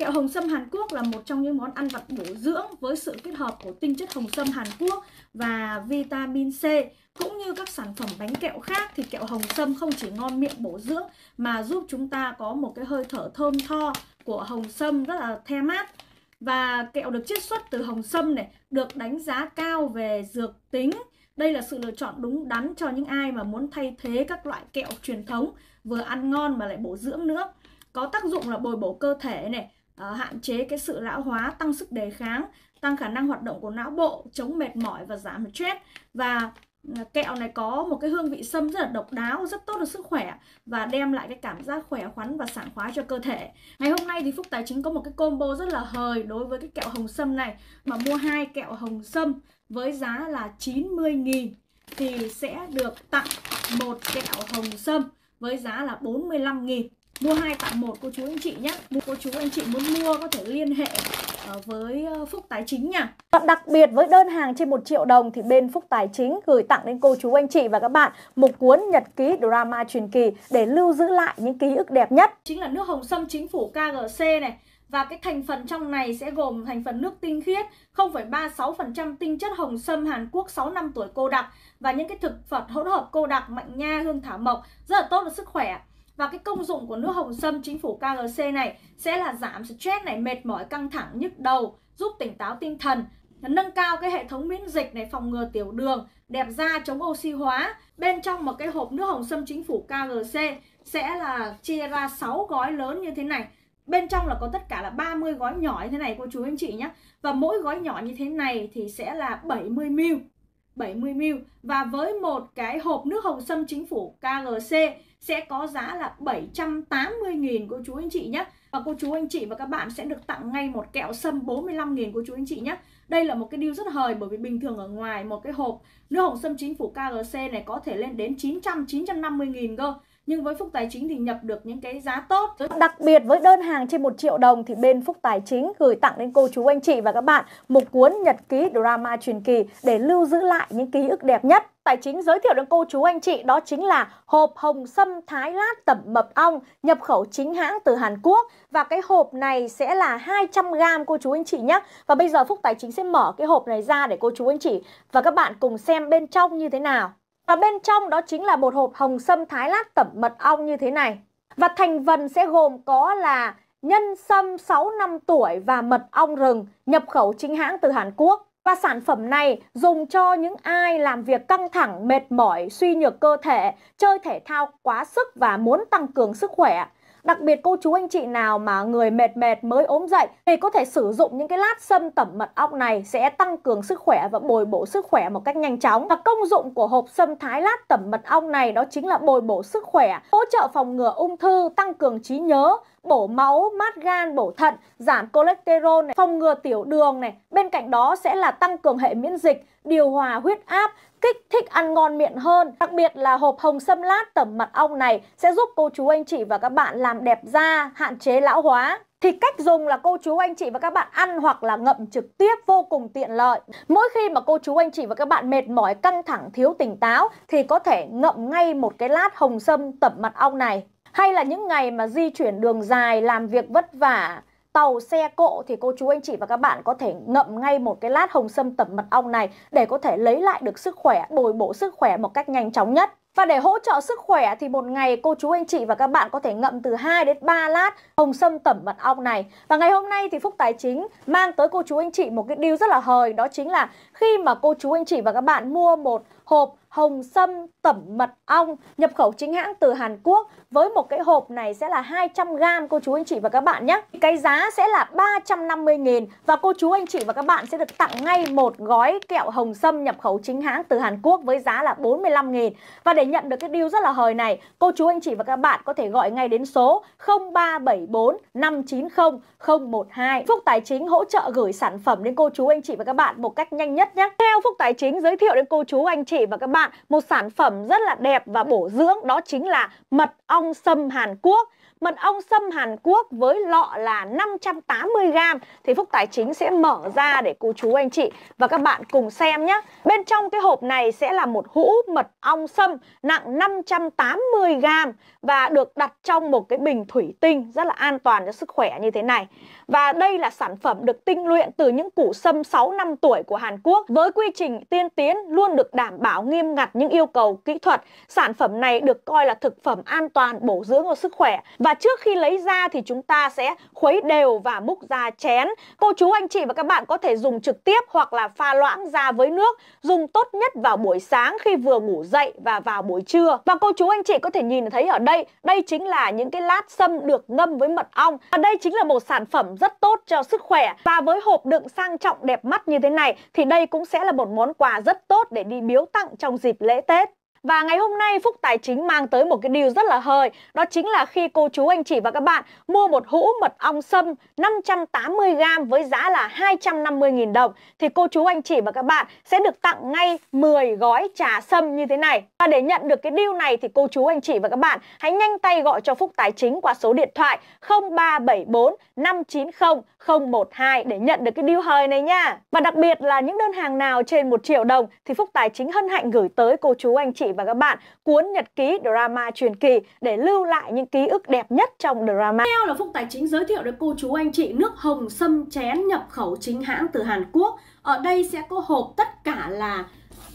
Kẹo hồng sâm Hàn Quốc là một trong những món ăn vặt bổ dưỡng với sự kết hợp của tinh chất hồng sâm Hàn Quốc và vitamin C. Cũng như các sản phẩm bánh kẹo khác thì kẹo hồng sâm không chỉ ngon miệng bổ dưỡng mà giúp chúng ta có một cái hơi thở thơm tho của hồng sâm rất là the mát. Và kẹo được chiết xuất từ hồng sâm này được đánh giá cao về dược tính. Đây là sự lựa chọn đúng đắn cho những ai mà muốn thay thế các loại kẹo truyền thống vừa ăn ngon mà lại bổ dưỡng nữa. Có tác dụng là bồi bổ cơ thể này, Ờ, hạn chế cái sự lão hóa, tăng sức đề kháng, tăng khả năng hoạt động của não bộ, chống mệt mỏi và giảm stress. Và ờ, kẹo này có một cái hương vị sâm rất là độc đáo, rất tốt cho sức khỏe và đem lại cái cảm giác khỏe khoắn và sảng khoái cho cơ thể. Ngày hôm nay thì Phúc Tài Chính có một cái combo rất là hời đối với cái kẹo hồng sâm này mà mua hai kẹo hồng sâm với giá là 90 000 thì sẽ được tặng một kẹo hồng sâm với giá là 45 000 mua hai tặng một cô chú anh chị nhé mua cô chú anh chị muốn mua có thể liên hệ ờ, với ờ, Phúc Tài Chính nha Đặc biệt với đơn hàng trên 1 triệu đồng thì bên Phúc Tài Chính gửi tặng đến cô chú anh chị và các bạn một cuốn nhật ký drama truyền kỳ để lưu giữ lại những ký ức đẹp nhất. Chính là nước hồng sâm chính phủ KGC này và cái thành phần trong này sẽ gồm thành phần nước tinh khiết 0,36% tinh chất hồng sâm Hàn Quốc 6 năm tuổi cô đặc và những cái thực phẩm hỗn hợp cô đặc mạnh nha hương thảo mộc rất là tốt cho sức khỏe và cái công dụng của nước hồng sâm chính phủ KGC này sẽ là giảm stress này, mệt mỏi, căng thẳng, nhức đầu, giúp tỉnh táo tinh thần, nâng cao cái hệ thống miễn dịch này, phòng ngừa tiểu đường, đẹp da, chống oxy hóa. Bên trong một cái hộp nước hồng sâm chính phủ KGC sẽ là chia ra 6 gói lớn như thế này. Bên trong là có tất cả là 30 gói nhỏ như thế này cô chú anh chị nhé. Và mỗi gói nhỏ như thế này thì sẽ là 70 ml. 70ml và với một cái hộp nước hồng sâm chính phủ KGC sẽ có giá là 780.000 cô chú anh chị nhé. Và cô chú anh chị và các bạn sẽ được tặng ngay một kẹo sâm 45.000 cô chú anh chị nhé. Đây là một cái deal rất hời bởi vì bình thường ở ngoài một cái hộp nước hồng sâm chính phủ KGC này có thể lên đến 900 950.000 cơ nhưng với Phúc Tài Chính thì nhập được những cái giá tốt. Đặc biệt với đơn hàng trên 1 triệu đồng thì bên Phúc Tài Chính gửi tặng đến cô chú anh chị và các bạn một cuốn nhật ký drama truyền kỳ để lưu giữ lại những ký ức đẹp nhất. Tài chính giới thiệu đến cô chú anh chị đó chính là hộp hồng sâm thái lát tẩm mật ong nhập khẩu chính hãng từ Hàn Quốc và cái hộp này sẽ là 200g cô chú anh chị nhé. Và bây giờ Phúc Tài Chính sẽ mở cái hộp này ra để cô chú anh chị và các bạn cùng xem bên trong như thế nào. Và bên trong đó chính là một hộp hồng sâm thái lát tẩm mật ong như thế này. Và thành phần sẽ gồm có là nhân sâm 6 năm tuổi và mật ong rừng nhập khẩu chính hãng từ Hàn Quốc. Và sản phẩm này dùng cho những ai làm việc căng thẳng, mệt mỏi, suy nhược cơ thể, chơi thể thao quá sức và muốn tăng cường sức khỏe. Đặc biệt cô chú anh chị nào mà người mệt mệt mới ốm dậy thì có thể sử dụng những cái lát sâm tẩm mật ong này sẽ tăng cường sức khỏe và bồi bổ sức khỏe một cách nhanh chóng. Và công dụng của hộp sâm thái lát tẩm mật ong này đó chính là bồi bổ sức khỏe, hỗ trợ phòng ngừa ung thư, tăng cường trí nhớ, bổ máu, mát gan, bổ thận, giảm cholesterol này, phòng ngừa tiểu đường này. Bên cạnh đó sẽ là tăng cường hệ miễn dịch, điều hòa huyết áp, kích thích ăn ngon miệng hơn. Đặc biệt là hộp hồng sâm lát tẩm mật ong này sẽ giúp cô chú anh chị và các bạn làm đẹp da, hạn chế lão hóa. Thì cách dùng là cô chú anh chị và các bạn ăn hoặc là ngậm trực tiếp vô cùng tiện lợi. Mỗi khi mà cô chú anh chị và các bạn mệt mỏi, căng thẳng, thiếu tỉnh táo thì có thể ngậm ngay một cái lát hồng sâm tẩm mật ong này. Hay là những ngày mà di chuyển đường dài, làm việc vất vả, tàu xe cộ thì cô chú anh chị và các bạn có thể ngậm ngay một cái lát hồng sâm tẩm mật ong này để có thể lấy lại được sức khỏe, bồi bổ sức khỏe một cách nhanh chóng nhất. Và để hỗ trợ sức khỏe thì một ngày cô chú anh chị và các bạn có thể ngậm từ 2 đến 3 lát hồng sâm tẩm mật ong này. Và ngày hôm nay thì Phúc Tài Chính mang tới cô chú anh chị một cái điều rất là hời đó chính là khi mà cô chú anh chị và các bạn mua một hộp hồng sâm, tẩm mật ong nhập khẩu chính hãng từ Hàn Quốc với một cái hộp này sẽ là 200g cô chú anh chị và các bạn nhé. Cái giá sẽ là 350.000 và cô chú anh chị và các bạn sẽ được tặng ngay một gói kẹo hồng sâm nhập khẩu chính hãng từ Hàn Quốc với giá là 45.000 và để nhận được cái deal rất là hời này cô chú anh chị và các bạn có thể gọi ngay đến số 0374 590 012 Phúc Tài Chính hỗ trợ gửi sản phẩm đến cô chú anh chị và các bạn một cách nhanh nhất nhé. Theo Phúc Tài Chính giới thiệu đến cô chú anh chị và các bạn bạn một sản phẩm rất là đẹp và bổ dưỡng đó chính là mật ong sâm Hàn Quốc Mật ong sâm Hàn Quốc với lọ là 580g thì Phúc Tài Chính sẽ mở ra để cô chú anh chị và các bạn cùng xem nhé. Bên trong cái hộp này sẽ là một hũ mật ong sâm nặng 580g và được đặt trong một cái bình thủy tinh rất là an toàn cho sức khỏe như thế này. Và đây là sản phẩm được tinh luyện từ những củ sâm 6 năm tuổi của Hàn Quốc với quy trình tiên tiến luôn được đảm bảo nghiêm ngặt những yêu cầu kỹ thuật. Sản phẩm này được coi là thực phẩm an toàn bổ dưỡng cho sức khỏe và và trước khi lấy ra thì chúng ta sẽ khuấy đều và múc ra chén. Cô chú anh chị và các bạn có thể dùng trực tiếp hoặc là pha loãng ra với nước, dùng tốt nhất vào buổi sáng khi vừa ngủ dậy và vào buổi trưa. Và cô chú anh chị có thể nhìn thấy ở đây, đây chính là những cái lát sâm được ngâm với mật ong. Và đây chính là một sản phẩm rất tốt cho sức khỏe. Và với hộp đựng sang trọng đẹp mắt như thế này thì đây cũng sẽ là một món quà rất tốt để đi biếu tặng trong dịp lễ Tết. Và ngày hôm nay Phúc Tài Chính mang tới một cái điều rất là hời Đó chính là khi cô chú anh chị và các bạn mua một hũ mật ong sâm 580g với giá là 250.000 đồng Thì cô chú anh chị và các bạn sẽ được tặng ngay 10 gói trà sâm như thế này Và để nhận được cái điều này thì cô chú anh chị và các bạn hãy nhanh tay gọi cho Phúc Tài Chính qua số điện thoại 0374 590 012 để nhận được cái điều hời này nha Và đặc biệt là những đơn hàng nào trên 1 triệu đồng thì Phúc Tài Chính hân hạnh gửi tới cô chú anh chị và các bạn cuốn nhật ký drama truyền kỳ để lưu lại những ký ức đẹp nhất trong drama. Theo là Phúc Tài Chính giới thiệu đến cô chú anh chị nước hồng sâm chén nhập khẩu chính hãng từ Hàn Quốc. Ở đây sẽ có hộp tất cả là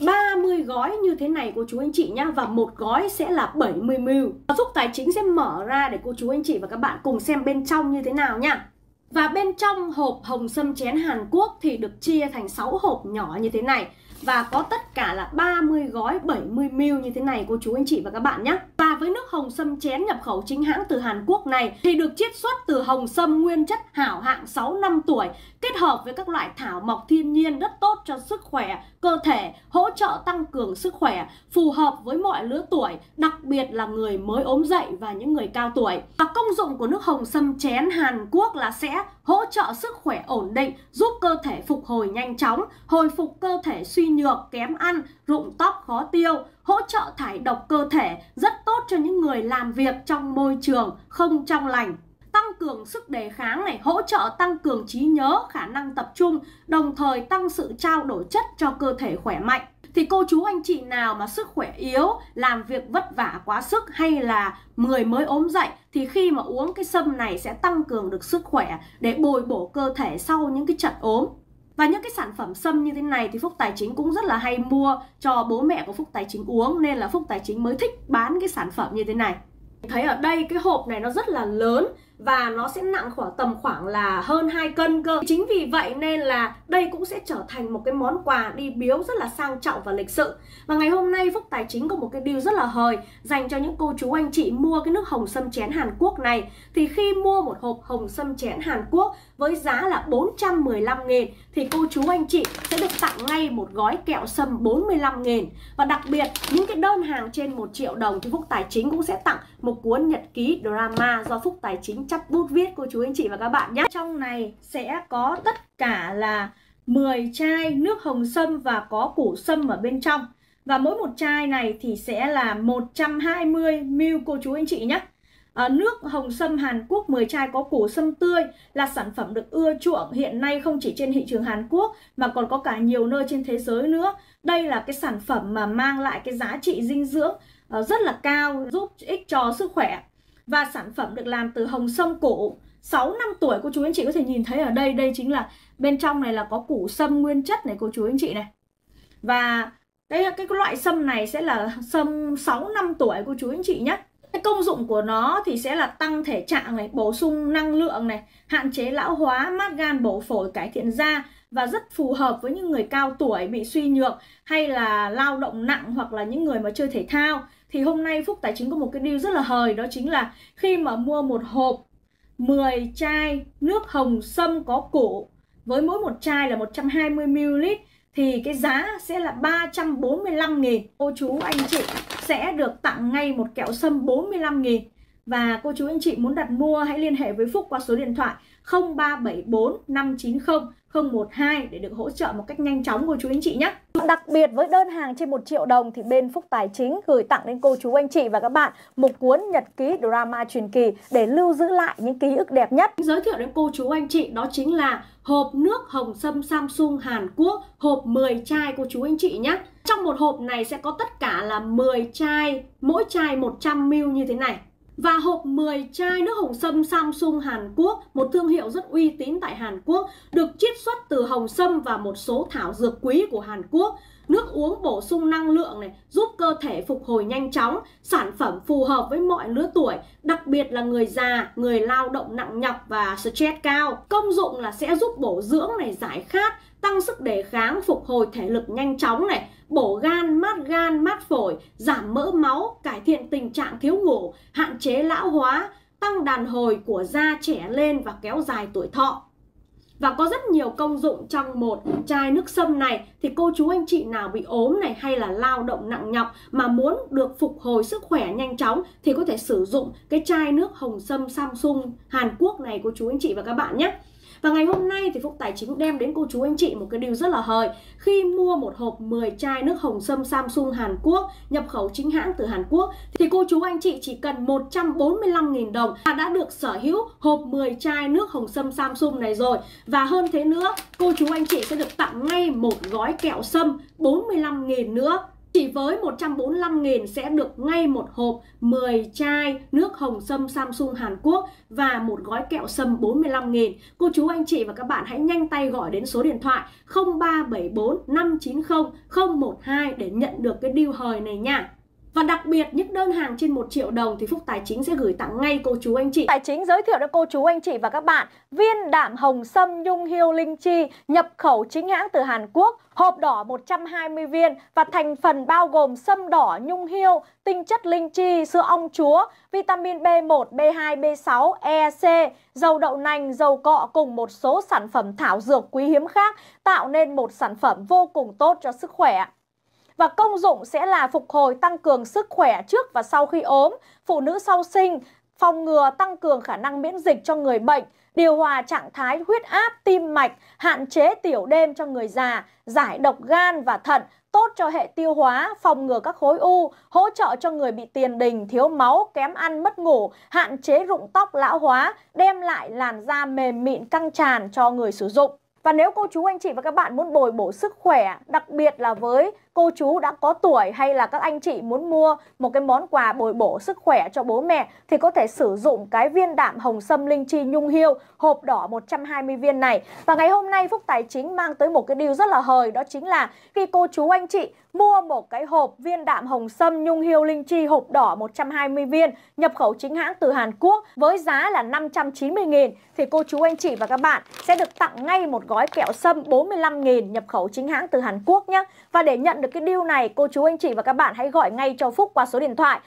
30 gói như thế này cô chú anh chị nhá và một gói sẽ là 70 ml. Phúc Tài Chính sẽ mở ra để cô chú anh chị và các bạn cùng xem bên trong như thế nào nhá. Và bên trong hộp hồng sâm chén Hàn Quốc thì được chia thành 6 hộp nhỏ như thế này và có tất cả là 30 gói 70ml như thế này cô chú anh chị và các bạn nhé. Và với nước hồng sâm chén nhập khẩu chính hãng từ Hàn Quốc này thì được chiết xuất từ hồng sâm nguyên chất hảo hạng 6 năm tuổi kết hợp với các loại thảo mộc thiên nhiên rất tốt cho sức khỏe, cơ thể, hỗ trợ tăng cường sức khỏe, phù hợp với mọi lứa tuổi, đặc biệt là người mới ốm dậy và những người cao tuổi. Và công dụng của nước hồng sâm chén Hàn Quốc là sẽ hỗ trợ sức khỏe ổn định, giúp cơ thể phục hồi nhanh chóng, hồi phục cơ thể suy nhược, kém ăn, rụng tóc khó tiêu, hỗ trợ thải độc cơ thể, rất tốt cho những người làm việc trong môi trường không trong lành tăng cường sức đề kháng này, hỗ trợ tăng cường trí nhớ, khả năng tập trung, đồng thời tăng sự trao đổi chất cho cơ thể khỏe mạnh. Thì cô chú anh chị nào mà sức khỏe yếu, làm việc vất vả quá sức hay là người mới ốm dậy thì khi mà uống cái sâm này sẽ tăng cường được sức khỏe để bồi bổ cơ thể sau những cái trận ốm. Và những cái sản phẩm sâm như thế này thì Phúc Tài Chính cũng rất là hay mua cho bố mẹ của Phúc Tài Chính uống nên là Phúc Tài Chính mới thích bán cái sản phẩm như thế này. Thấy ở đây cái hộp này nó rất là lớn và nó sẽ nặng khoảng tầm khoảng là hơn 2 cân cơ. Chính vì vậy nên là đây cũng sẽ trở thành một cái món quà đi biếu rất là sang trọng và lịch sự. Và ngày hôm nay Phúc Tài Chính có một cái deal rất là hời dành cho những cô chú anh chị mua cái nước hồng sâm chén Hàn Quốc này thì khi mua một hộp hồng sâm chén Hàn Quốc với giá là 415 nghìn thì cô chú anh chị sẽ được tặng ngay một gói kẹo sâm 45 nghìn và đặc biệt những cái đơn hàng trên 1 triệu đồng thì Phúc Tài Chính cũng sẽ tặng một cuốn nhật ký drama do Phúc Tài Chính chắp bút viết cô chú anh chị và các bạn nhé. Trong này sẽ có tất cả là 10 chai nước hồng sâm và có củ sâm ở bên trong. Và mỗi một chai này thì sẽ là 120 ml cô chú anh chị nhé. À, nước hồng sâm Hàn Quốc 10 chai có củ sâm tươi là sản phẩm được ưa chuộng hiện nay không chỉ trên thị trường Hàn Quốc mà còn có cả nhiều nơi trên thế giới nữa. Đây là cái sản phẩm mà mang lại cái giá trị dinh dưỡng ờ, rất là cao, giúp ích cho sức khỏe và sản phẩm được làm từ hồng sâm cổ 6 năm tuổi cô chú anh chị có thể nhìn thấy ở đây đây chính là bên trong này là có củ sâm nguyên chất này cô chú anh chị này và cái cái loại sâm này sẽ là sâm 6 năm tuổi cô chú anh chị nhé cái công dụng của nó thì sẽ là tăng thể trạng này bổ sung năng lượng này hạn chế lão hóa mát gan bổ phổi cải thiện da và rất phù hợp với những người cao tuổi bị suy nhược hay là lao động nặng hoặc là những người mà chơi thể thao thì hôm nay Phúc Tài chính có một cái deal rất là hời đó chính là khi mà mua một hộp 10 chai nước hồng sâm có củ với mỗi một chai là 120ml thì cái giá sẽ là 345 nghìn Cô chú anh chị sẽ được tặng ngay một kẹo sâm 45 nghìn và cô chú anh chị muốn đặt mua hãy liên hệ với Phúc qua số điện thoại 0374 590 012 để được hỗ trợ một cách nhanh chóng cô chú anh chị nhé. Đặc biệt với đơn hàng trên 1 triệu đồng thì bên Phúc Tài Chính gửi tặng đến cô chú anh chị và các bạn một cuốn nhật ký drama truyền kỳ để lưu giữ lại những ký ức đẹp nhất. Giới thiệu đến cô chú anh chị đó chính là hộp nước hồng sâm Samsung Hàn Quốc, hộp 10 chai cô chú anh chị nhé. Trong một hộp này sẽ có tất cả là 10 chai, mỗi chai 100ml như thế này. Và hộp 10 chai nước hồng sâm Samsung Hàn Quốc, một thương hiệu rất uy tín tại Hàn Quốc, được chiết xuất từ hồng sâm và một số thảo dược quý của Hàn Quốc. Nước uống bổ sung năng lượng này, giúp cơ thể phục hồi nhanh chóng, sản phẩm phù hợp với mọi lứa tuổi, đặc biệt là người già, người lao động nặng nhọc và stress cao. Công dụng là sẽ giúp bổ dưỡng này, giải khát, tăng sức đề kháng, phục hồi thể lực nhanh chóng này, bổ gan, mát gan, mát phổi, giảm mỡ máu, cải thiện tình trạng thiếu ngủ, hạn chế lão hóa, tăng đàn hồi của da trẻ lên và kéo dài tuổi thọ. Và có rất nhiều công dụng trong một chai nước sâm này thì cô chú anh chị nào bị ốm này hay là lao động nặng nhọc mà muốn được phục hồi sức khỏe nhanh chóng thì có thể sử dụng cái chai nước hồng sâm Samsung Hàn Quốc này cô chú anh chị và các bạn nhé. Và ngày hôm nay thì Phúc Tài Chính đem đến cô chú anh chị một cái điều rất là hời Khi mua một hộp 10 chai nước hồng sâm Samsung Hàn Quốc nhập khẩu chính hãng từ Hàn Quốc thì cô chú anh chị chỉ cần 145.000 đồng là đã được sở hữu hộp 10 chai nước hồng sâm Samsung này rồi Và hơn thế nữa, cô chú anh chị sẽ được tặng ngay một gói kẹo sâm 45.000 nữa chỉ với 145.000 sẽ được ngay một hộp 10 chai nước hồng sâm Samsung Hàn Quốc và một gói kẹo sâm 45.000. Cô chú anh chị và các bạn hãy nhanh tay gọi đến số điện thoại 0374 590 012 để nhận được cái deal hời này nha. Và đặc biệt những đơn hàng trên 1 triệu đồng thì Phúc Tài Chính sẽ gửi tặng ngay cô chú anh chị. Tài Chính giới thiệu cho cô chú anh chị và các bạn viên đạm hồng sâm nhung hiêu linh chi nhập khẩu chính hãng từ Hàn Quốc, hộp đỏ 120 viên và thành phần bao gồm sâm đỏ, nhung hiêu, tinh chất linh chi, sữa ong chúa, vitamin B1, B2, B6, EC, dầu đậu nành, dầu cọ cùng một số sản phẩm thảo dược quý hiếm khác tạo nên một sản phẩm vô cùng tốt cho sức khỏe và công dụng sẽ là phục hồi tăng cường sức khỏe trước và sau khi ốm, phụ nữ sau sinh, phòng ngừa tăng cường khả năng miễn dịch cho người bệnh, điều hòa trạng thái huyết áp, tim mạch, hạn chế tiểu đêm cho người già, giải độc gan và thận, tốt cho hệ tiêu hóa, phòng ngừa các khối u, hỗ trợ cho người bị tiền đình, thiếu máu, kém ăn, mất ngủ, hạn chế rụng tóc lão hóa, đem lại làn da mềm mịn căng tràn cho người sử dụng. Và nếu cô chú anh chị và các bạn muốn bồi bổ sức khỏe, đặc biệt là với cô chú đã có tuổi hay là các anh chị muốn mua một cái món quà bồi bổ sức khỏe cho bố mẹ thì có thể sử dụng cái viên đạm hồng sâm linh chi nhung hiêu hộp đỏ 120 viên này. Và ngày hôm nay Phúc Tài Chính mang tới một cái điều rất là hời đó chính là khi cô chú anh chị mua một cái hộp viên đạm hồng sâm nhung hiêu linh chi hộp đỏ 120 viên nhập khẩu chính hãng từ Hàn Quốc với giá là 590.000 thì cô chú anh chị và các bạn sẽ được tặng ngay một gói kẹo sâm 45.000 nhập khẩu chính hãng từ Hàn Quốc nhé. Và để nhận được được cái deal này, cô chú anh chị và các bạn hãy gọi ngay cho Phúc qua số điện thoại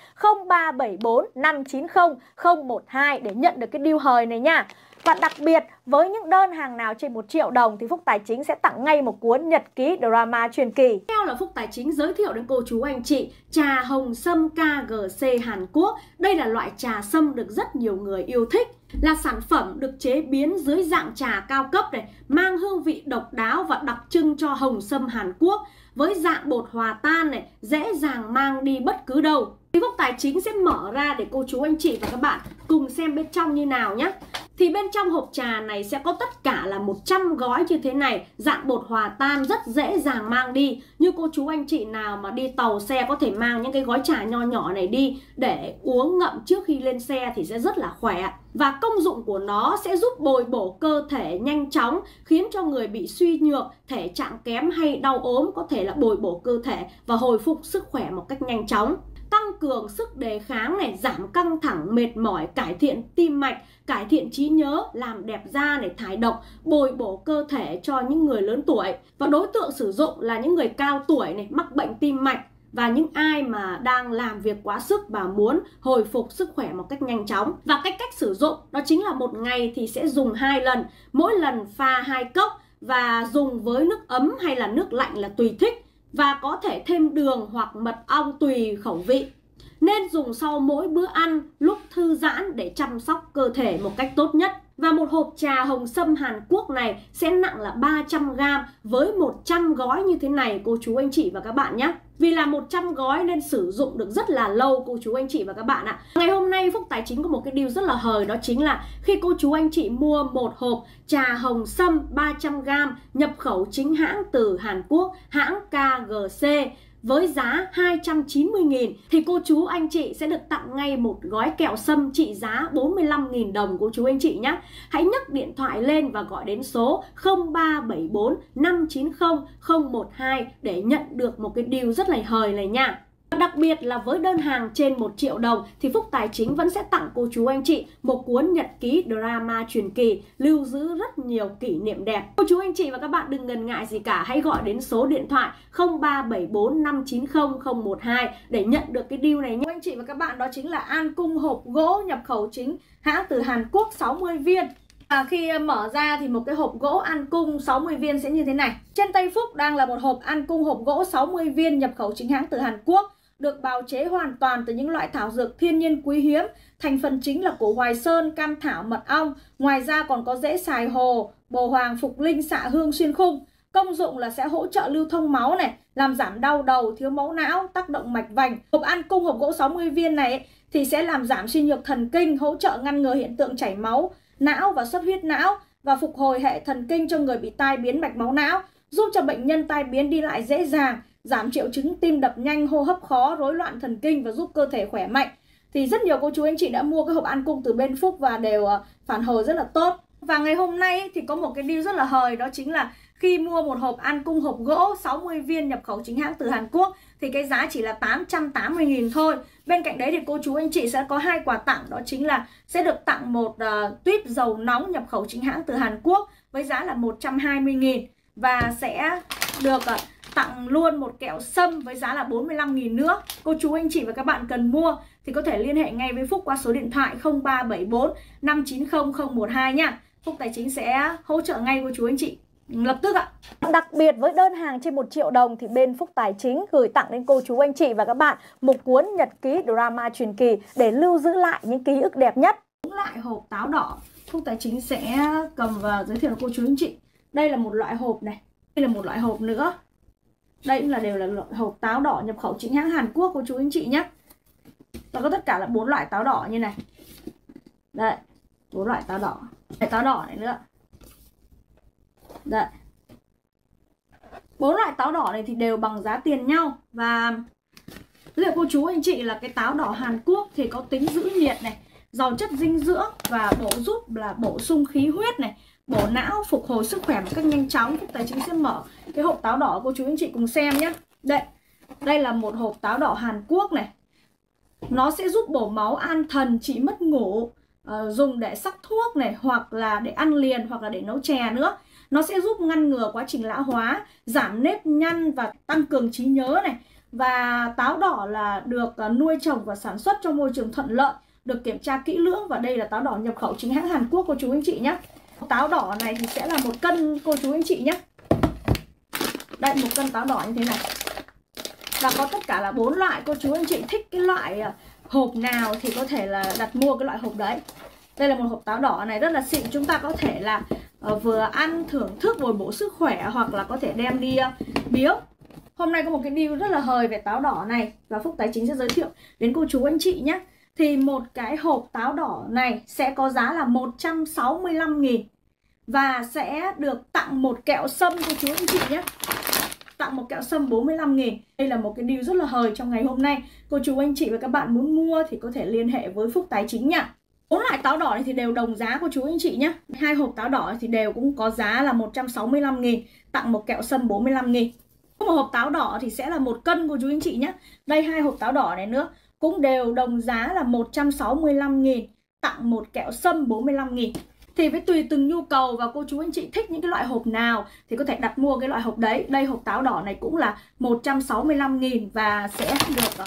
0374 590 012 để nhận được cái deal hời này nha. Và đặc biệt với những đơn hàng nào trên 1 triệu đồng thì Phúc Tài Chính sẽ tặng ngay một cuốn nhật ký drama truyền kỳ. Theo là Phúc Tài Chính giới thiệu đến cô chú anh chị trà hồng sâm KGC Hàn Quốc. Đây là loại trà sâm được rất nhiều người yêu thích là sản phẩm được chế biến dưới dạng trà cao cấp này, mang hương vị độc đáo và đặc trưng cho hồng sâm Hàn Quốc với dạng bột hòa tan này dễ dàng mang đi bất cứ đâu thì góc tài chính sẽ mở ra để cô chú anh chị và các bạn cùng xem bên trong như nào nhé thì bên trong hộp trà này sẽ có tất cả là 100 gói như thế này dạng bột hòa tan rất dễ dàng mang đi như cô chú anh chị nào mà đi tàu xe có thể mang những cái gói trà nho nhỏ này đi để uống ngậm trước khi lên xe thì sẽ rất là khỏe và công dụng của nó sẽ giúp bồi bổ cơ thể nhanh chóng khiến cho người bị suy nhược thể trạng kém hay đau ốm có thể là bồi bổ cơ thể và hồi phục sức khỏe một cách nhanh chóng tăng cường sức đề kháng này, giảm căng thẳng, mệt mỏi, cải thiện tim mạch, cải thiện trí nhớ, làm đẹp da này, thải độc, bồi bổ cơ thể cho những người lớn tuổi. Và đối tượng sử dụng là những người cao tuổi này, mắc bệnh tim mạch và những ai mà đang làm việc quá sức và muốn hồi phục sức khỏe một cách nhanh chóng. Và cách cách sử dụng đó chính là một ngày thì sẽ dùng hai lần, mỗi lần pha hai cốc và dùng với nước ấm hay là nước lạnh là tùy thích và có thể thêm đường hoặc mật ong tùy khẩu vị nên dùng sau mỗi bữa ăn lúc thư giãn để chăm sóc cơ thể một cách tốt nhất. Và một hộp trà hồng sâm Hàn Quốc này sẽ nặng là 300 gram với 100 gói như thế này cô chú anh chị và các bạn nhé. Vì là 100 gói nên sử dụng được rất là lâu cô chú anh chị và các bạn ạ. Ngày hôm nay Phúc Tài Chính có một cái điều rất là hời đó chính là khi cô chú anh chị mua một hộp trà hồng sâm 300 gram nhập khẩu chính hãng từ Hàn Quốc, hãng KGC với giá 290.000 thì cô chú anh chị sẽ được tặng ngay một gói kẹo sâm trị giá 45.000 đồng cô chú anh chị nhé. Hãy nhấc điện thoại lên và gọi đến số 0374 590 012 để nhận được một cái điều rất là hời này nha đặc biệt là với đơn hàng trên 1 triệu đồng thì Phúc Tài Chính vẫn sẽ tặng cô chú anh chị một cuốn nhật ký drama truyền kỳ lưu giữ rất nhiều kỷ niệm đẹp. Cô chú anh chị và các bạn đừng ngần ngại gì cả, hãy gọi đến số điện thoại 0374 590 012 để nhận được cái deal này nhé. Cô anh chị và các bạn đó chính là An Cung hộp gỗ nhập khẩu chính hãng từ Hàn Quốc 60 viên. À, khi ờ, mở ra thì một cái hộp gỗ ăn cung 60 viên sẽ như thế này. Trên tay Phúc đang là một hộp ăn cung hộp gỗ 60 viên nhập khẩu chính hãng từ Hàn Quốc được bào chế hoàn toàn từ những loại thảo dược thiên nhiên quý hiếm. Thành phần chính là củ hoài sơn, cam thảo, mật ong. Ngoài ra còn có rễ xài hồ, bồ hoàng, phục linh, xạ hương, xuyên khung. Công dụng là sẽ hỗ trợ lưu thông máu này, làm giảm đau đầu, thiếu máu não, tác động mạch vành. Hộp ăn cung hộp gỗ 60 viên này thì sẽ làm giảm suy nhược thần kinh, hỗ trợ ngăn ngừa hiện tượng chảy máu, não và xuất huyết não và phục hồi hệ thần kinh cho người bị tai biến mạch máu não, giúp cho bệnh nhân tai biến đi lại dễ dàng, giảm triệu chứng tim đập nhanh, hô hấp khó, rối loạn thần kinh và giúp cơ thể khỏe mạnh. Thì rất nhiều cô chú anh chị đã mua cái hộp ăn cung từ bên Phúc và đều ờ, phản hồi rất là tốt. Và ngày hôm nay thì có một cái deal rất là hời đó chính là khi mua một hộp ăn cung hộp gỗ 60 viên nhập khẩu chính hãng từ Hàn Quốc thì cái giá chỉ là 880.000 thôi. Bên cạnh đấy thì cô chú anh chị sẽ có hai quà tặng đó chính là sẽ được tặng một uh, tuyếp dầu nóng nhập khẩu chính hãng từ Hàn Quốc với giá là 120.000 và sẽ được uh, tặng luôn một kẹo sâm với giá là 45.000 nữa. Cô chú anh chị và các bạn cần mua thì có thể liên hệ ngay với Phúc qua số điện thoại 0374 590012 nha. Phúc Tài chính sẽ hỗ trợ ngay cô chú anh chị lập tức ạ. Đặc biệt với đơn hàng trên 1 triệu đồng thì bên Phúc Tài Chính gửi tặng đến cô chú anh chị và các bạn một cuốn nhật ký drama truyền kỳ để lưu giữ lại những ký ức đẹp nhất. Cũng lại hộp táo đỏ, Phúc Tài Chính sẽ cầm và giới thiệu cô chú anh chị. Đây là một loại hộp này, đây là một loại hộp nữa đây cũng là đều là hộp táo đỏ nhập khẩu chính hãng Hàn Quốc của chú anh chị nhé và có tất cả là bốn loại táo đỏ như này đây bốn loại táo đỏ loại táo đỏ này nữa đây bốn loại táo đỏ này thì đều bằng giá tiền nhau và liệu cô chú anh chị là cái táo đỏ Hàn Quốc thì có tính giữ nhiệt này giàu chất dinh dưỡng và bổ giúp là bổ sung khí huyết này bổ não phục hồi sức khỏe một cách nhanh chóng cục tài chính sẽ mở cái hộp táo đỏ cô chú anh chị cùng xem nhé đây đây là một hộp táo đỏ Hàn Quốc này nó sẽ giúp bổ máu an thần trị mất ngủ uh, dùng để sắc thuốc này hoặc là để ăn liền hoặc là để nấu chè nữa nó sẽ giúp ngăn ngừa quá trình lão hóa giảm nếp nhăn và tăng cường trí nhớ này và táo đỏ là được ờ, nuôi trồng và sản xuất trong môi trường thuận lợi được kiểm tra kỹ lưỡng và đây là táo đỏ nhập khẩu chính hãng Hàn Quốc của chú anh chị nhé Táo đỏ này thì sẽ là một cân cô chú anh chị nhé Đây một cân táo đỏ như thế này Và có tất cả là bốn loại Cô chú anh chị thích cái loại à, hộp nào thì có thể là đặt mua cái loại hộp đấy Đây là một hộp táo đỏ này rất là xịn Chúng ta có thể là à, vừa ăn thưởng thức bồi bổ sức khỏe Hoặc là có thể đem đi à, biếu Hôm nay có một cái deal rất là hời về táo đỏ này Và Phúc Tài Chính sẽ giới thiệu đến cô chú anh chị nhé thì một cái hộp táo đỏ này sẽ có giá là 165 nghìn và sẽ được tặng một kẹo sâm cô chú anh chị nhé tặng một kẹo sâm 45 nghìn Đây là một cái điều rất là hời trong ngày hôm nay Cô chú anh chị và các bạn muốn mua thì có thể liên hệ với Phúc Tài Chính nhá bốn loại táo đỏ này thì đều đồng giá cô chú anh chị nhá hai hộp táo đỏ thì đều cũng có giá là 165 nghìn Tặng một kẹo sâm 45 nghìn một hộp táo đỏ thì sẽ là một cân cô chú anh chị nhá Đây hai hộp táo đỏ này nữa cũng đều đồng giá là 165.000 tặng một kẹo sâm 45.000 thì với tùy từng nhu cầu và cô chú anh chị thích những cái loại hộp nào thì có thể đặt mua cái loại hộp đấy đây hộp táo đỏ này cũng là 165.000 và sẽ được ờ,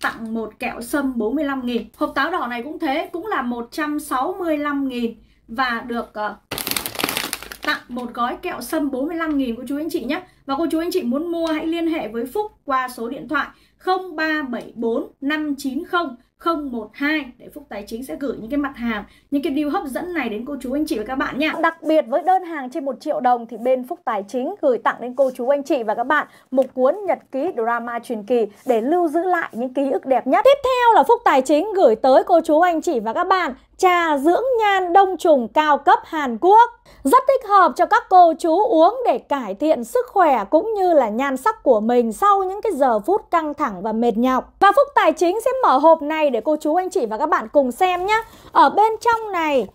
tặng một kẹo sâm 45.000 hộp táo đỏ này cũng thế cũng là 165.000 và được ờ, tặng một gói kẹo sâm 45.000 cô chú anh chị nhé. Và cô chú anh chị muốn mua hãy liên hệ với Phúc qua số điện thoại 0374 590 012 để Phúc Tài Chính sẽ gửi những cái mặt hàng, những cái deal hấp dẫn này đến cô chú anh chị và các bạn nha. Đặc biệt với đơn hàng trên 1 triệu đồng thì bên Phúc Tài Chính gửi tặng đến cô chú anh chị và các bạn một cuốn nhật ký drama truyền kỳ để lưu giữ lại những ký ức đẹp nhất. Tiếp theo là Phúc Tài Chính gửi tới cô chú anh chị và các bạn trà dưỡng nhan đông trùng cao cấp Hàn Quốc. Rất thích hợp cho các cô chú uống để cải thiện sức khỏe cũng như là nhan sắc của mình sau những cái giờ phút căng thẳng và mệt nhọc. Và Phúc Tài Chính sẽ mở hộp này để cô chú anh chị và các bạn cùng xem nhé. Ở bên trong này,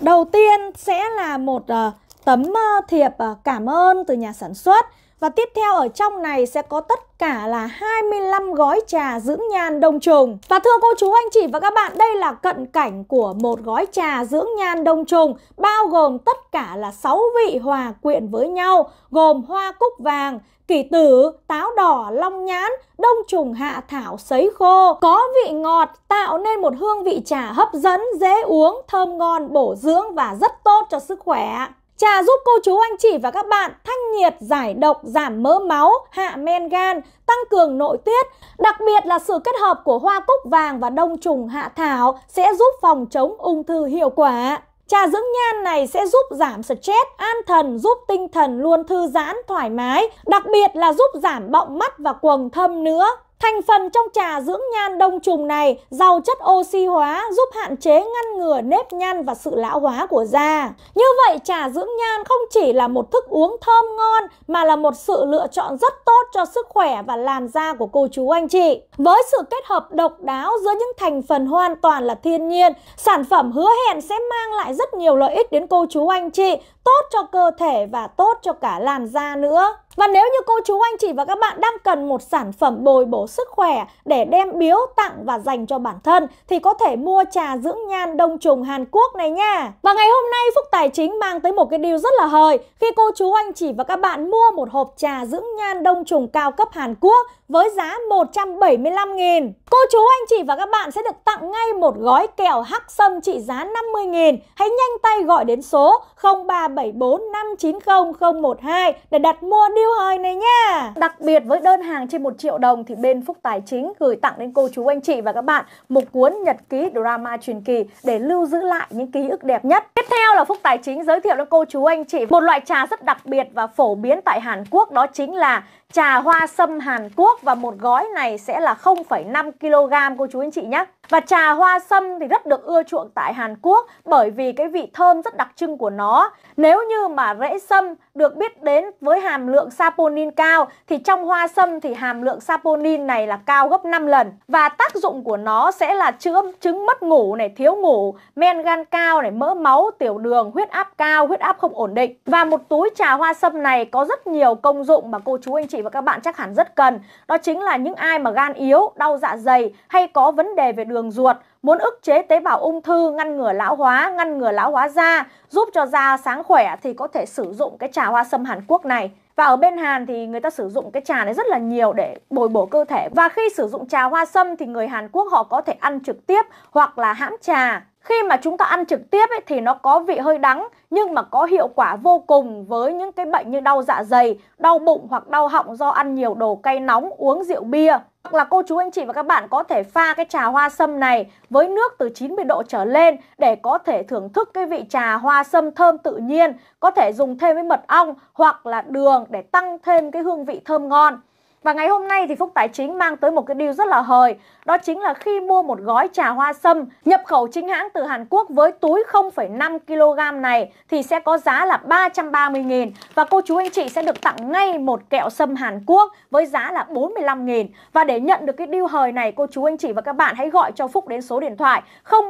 đầu tiên sẽ là một uh, tấm uh, thiệp uh, cảm ơn từ nhà sản xuất và tiếp theo ở trong này sẽ có tất cả là 25 gói trà dưỡng nhan đông trùng. Và thưa cô chú anh chị và các bạn, đây là cận cảnh của một gói trà dưỡng nhan đông trùng bao gồm tất cả là 6 vị hòa quyện với nhau, gồm hoa cúc vàng, kỷ tử, táo đỏ, long nhãn, đông trùng hạ thảo sấy khô. Có vị ngọt tạo nên một hương vị trà hấp dẫn, dễ uống, thơm ngon, bổ dưỡng và rất tốt cho sức khỏe. Trà giúp cô chú anh chị và các bạn thanh nhiệt, giải độc, giảm mỡ máu, hạ men gan, tăng cường nội tiết. Đặc biệt là sự kết hợp của hoa cúc vàng và đông trùng hạ thảo sẽ giúp phòng chống ung thư hiệu quả. Trà dưỡng nhan này sẽ giúp giảm stress, an thần, giúp tinh thần luôn thư giãn, thoải mái, đặc biệt là giúp giảm bọng mắt và quầng thâm nữa. Thành phần trong trà dưỡng nhan đông trùng này giàu chất oxy hóa giúp hạn chế ngăn ngừa nếp nhăn và sự lão hóa của da. Như vậy trà dưỡng nhan không chỉ là một thức uống thơm ngon mà là một sự lựa chọn rất tốt cho sức khỏe và làn da của cô chú anh chị. Với sự kết hợp độc đáo giữa những thành phần hoàn toàn là thiên nhiên, sản phẩm hứa hẹn sẽ mang lại rất nhiều lợi ích đến cô chú anh chị tốt cho cơ thể và tốt cho cả làn da nữa. Và nếu như cô chú anh chị và các bạn đang cần một sản phẩm bồi bổ sức khỏe để đem biếu tặng và dành cho bản thân thì có thể mua trà dưỡng nhan đông trùng Hàn Quốc này nha. Và ngày hôm nay Phúc Tài Chính mang tới một cái điều rất là hời khi cô chú anh chị và các bạn mua một hộp trà dưỡng nhan đông trùng cao cấp Hàn Quốc với giá 175 nghìn. Cô chú anh chị và các bạn sẽ được tặng ngay một gói kẹo hắc sâm trị giá 50 nghìn. Hãy nhanh tay gọi đến số 037 093745900012 để đặt mua điêu hời này nha. Đặc biệt với đơn hàng trên 1 triệu đồng thì bên Phúc Tài Chính gửi tặng đến cô chú anh chị và các bạn một cuốn nhật ký drama truyền kỳ để lưu giữ lại những ký ức đẹp nhất. Tiếp theo là Phúc Tài Chính giới thiệu đến cô chú anh chị một loại trà rất đặc biệt và phổ biến tại Hàn Quốc đó chính là trà hoa sâm Hàn Quốc và một gói này sẽ là 0,5 kg cô chú anh chị nhé. Và trà hoa sâm thì rất được ưa chuộng tại Hàn Quốc bởi vì cái vị thơm rất đặc trưng của nó. Nếu như mà rễ sâm được biết đến với hàm lượng saponin cao thì trong hoa sâm thì hàm lượng saponin này là cao gấp 5 lần và tác dụng của nó sẽ là chữa chứng mất ngủ này, thiếu ngủ, men gan cao này, mỡ máu, tiểu đường, huyết áp cao, huyết áp không ổn định. Và một túi trà hoa sâm này có rất nhiều công dụng mà cô chú anh chị và các bạn chắc hẳn rất cần. Đó chính là những ai mà gan yếu, đau dạ dày hay có vấn đề về đường ruột muốn ức chế tế bào ung thư, ngăn ngừa lão hóa, ngăn ngừa lão hóa da, giúp cho da sáng khỏe thì có thể sử dụng cái trà hoa sâm Hàn Quốc này. Và ở bên Hàn thì người ta sử dụng cái trà này rất là nhiều để bồi bổ cơ thể. Và khi sử dụng trà hoa sâm thì người Hàn Quốc họ có thể ăn trực tiếp hoặc là hãm trà. Khi mà chúng ta ăn trực tiếp ấy, thì nó có vị hơi đắng nhưng mà có hiệu quả vô cùng với những cái bệnh như đau dạ dày, đau bụng hoặc đau họng do ăn nhiều đồ cay nóng, uống rượu bia. Hoặc vâng, là cô chú anh chị và các bạn có thể pha cái trà hoa sâm này với nước từ 90 độ trở lên để có thể thưởng thức cái vị trà hoa sâm thơm tự nhiên, có thể dùng thêm với mật ong hoặc là đường để tăng thêm cái hương vị thơm ngon. Và ngày hôm nay thì Phúc Tài Chính mang tới một cái deal rất là hời, đó chính là khi mua một gói trà hoa sâm nhập khẩu chính hãng từ Hàn Quốc với túi 0,5 kg này thì sẽ có giá là 330 000 và cô chú anh chị sẽ được tặng ngay một kẹo sâm Hàn Quốc với giá là 45 000 Và để nhận được cái deal hời này, cô chú anh chị và các bạn hãy gọi cho Phúc đến số điện thoại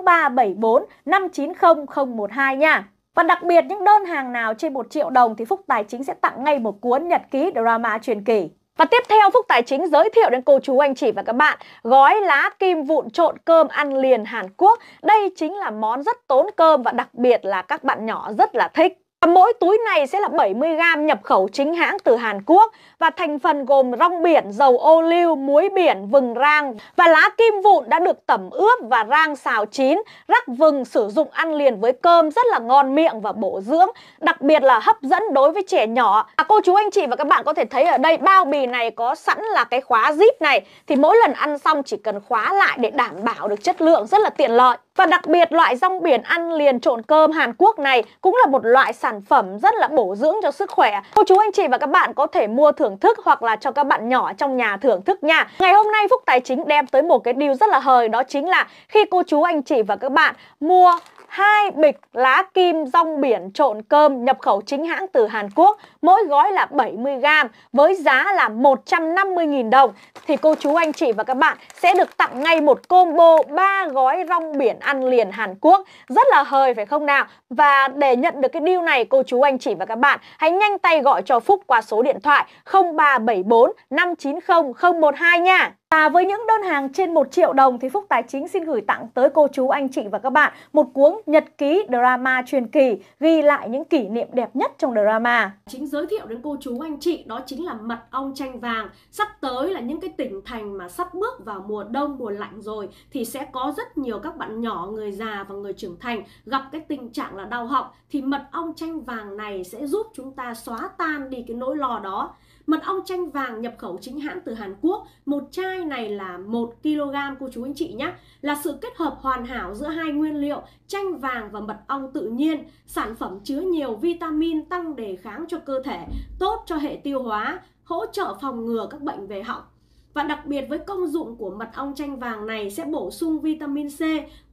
0374 590 012 nha. Và đặc biệt những đơn hàng nào trên 1 triệu đồng thì Phúc Tài Chính sẽ tặng ngay một cuốn nhật ký drama truyền kỳ. Và tiếp theo Phúc Tài Chính giới thiệu đến cô chú anh chị và các bạn gói lá kim vụn trộn cơm ăn liền Hàn Quốc. Đây chính là món rất tốn cơm và đặc biệt là các bạn nhỏ rất là thích. Mỗi túi này sẽ là 70g nhập khẩu chính hãng từ Hàn Quốc và thành phần gồm rong biển, dầu ô liu, muối biển, vừng rang và lá kim vụn đã được tẩm ướp và rang xào chín. Rắc vừng sử dụng ăn liền với cơm rất là ngon miệng và bổ dưỡng, đặc biệt là hấp dẫn đối với trẻ nhỏ. À, cô chú anh chị và các bạn có thể thấy ở đây bao bì này có sẵn là cái khóa zip này thì mỗi lần ăn xong chỉ cần khóa lại để đảm bảo được chất lượng rất là tiện lợi. Và đặc biệt loại rong biển ăn liền trộn cơm Hàn Quốc này cũng là một loại sản sản phẩm rất là bổ dưỡng cho sức khỏe cô chú anh chị và các bạn có thể mua thưởng thức hoặc là cho các bạn nhỏ trong nhà thưởng thức nha ngày hôm nay Phúc Tài Chính đem tới một cái điều rất là hời đó chính là khi cô chú anh chị và các bạn mua hai bịch lá kim rong biển trộn cơm nhập khẩu chính hãng từ Hàn Quốc, mỗi gói là 70 g với giá là 150.000 đồng thì cô chú anh chị và các bạn sẽ được tặng ngay một combo 3 gói rong biển ăn liền Hàn Quốc, rất là hời phải không nào? Và để nhận được cái deal này cô chú anh chị và các bạn hãy nhanh tay gọi cho Phúc qua số điện thoại 0374 590 012 nha. Và với những đơn hàng trên 1 triệu đồng thì Phúc Tài Chính xin gửi tặng tới cô chú, anh chị và các bạn một cuốn nhật ký drama truyền kỳ ghi lại những kỷ niệm đẹp nhất trong drama. Chính giới thiệu đến cô chú, anh chị đó chính là mật ong chanh vàng. Sắp tới là những cái tỉnh thành mà sắp bước vào mùa đông, mùa lạnh rồi thì sẽ có rất nhiều các bạn nhỏ, người già và người trưởng thành gặp cái tình trạng là đau họng thì mật ong chanh vàng này sẽ giúp chúng ta xóa tan đi cái nỗi lo đó. Mật ong chanh vàng nhập khẩu chính hãng từ Hàn Quốc, một chai này là 1 kg cô chú anh chị nhé, là sự kết hợp hoàn hảo giữa hai nguyên liệu chanh vàng và mật ong tự nhiên. Sản phẩm chứa nhiều vitamin tăng đề kháng cho cơ thể, tốt cho hệ tiêu hóa, hỗ trợ phòng ngừa các bệnh về họng và đặc biệt với công dụng của mật ong chanh vàng này sẽ bổ sung vitamin C,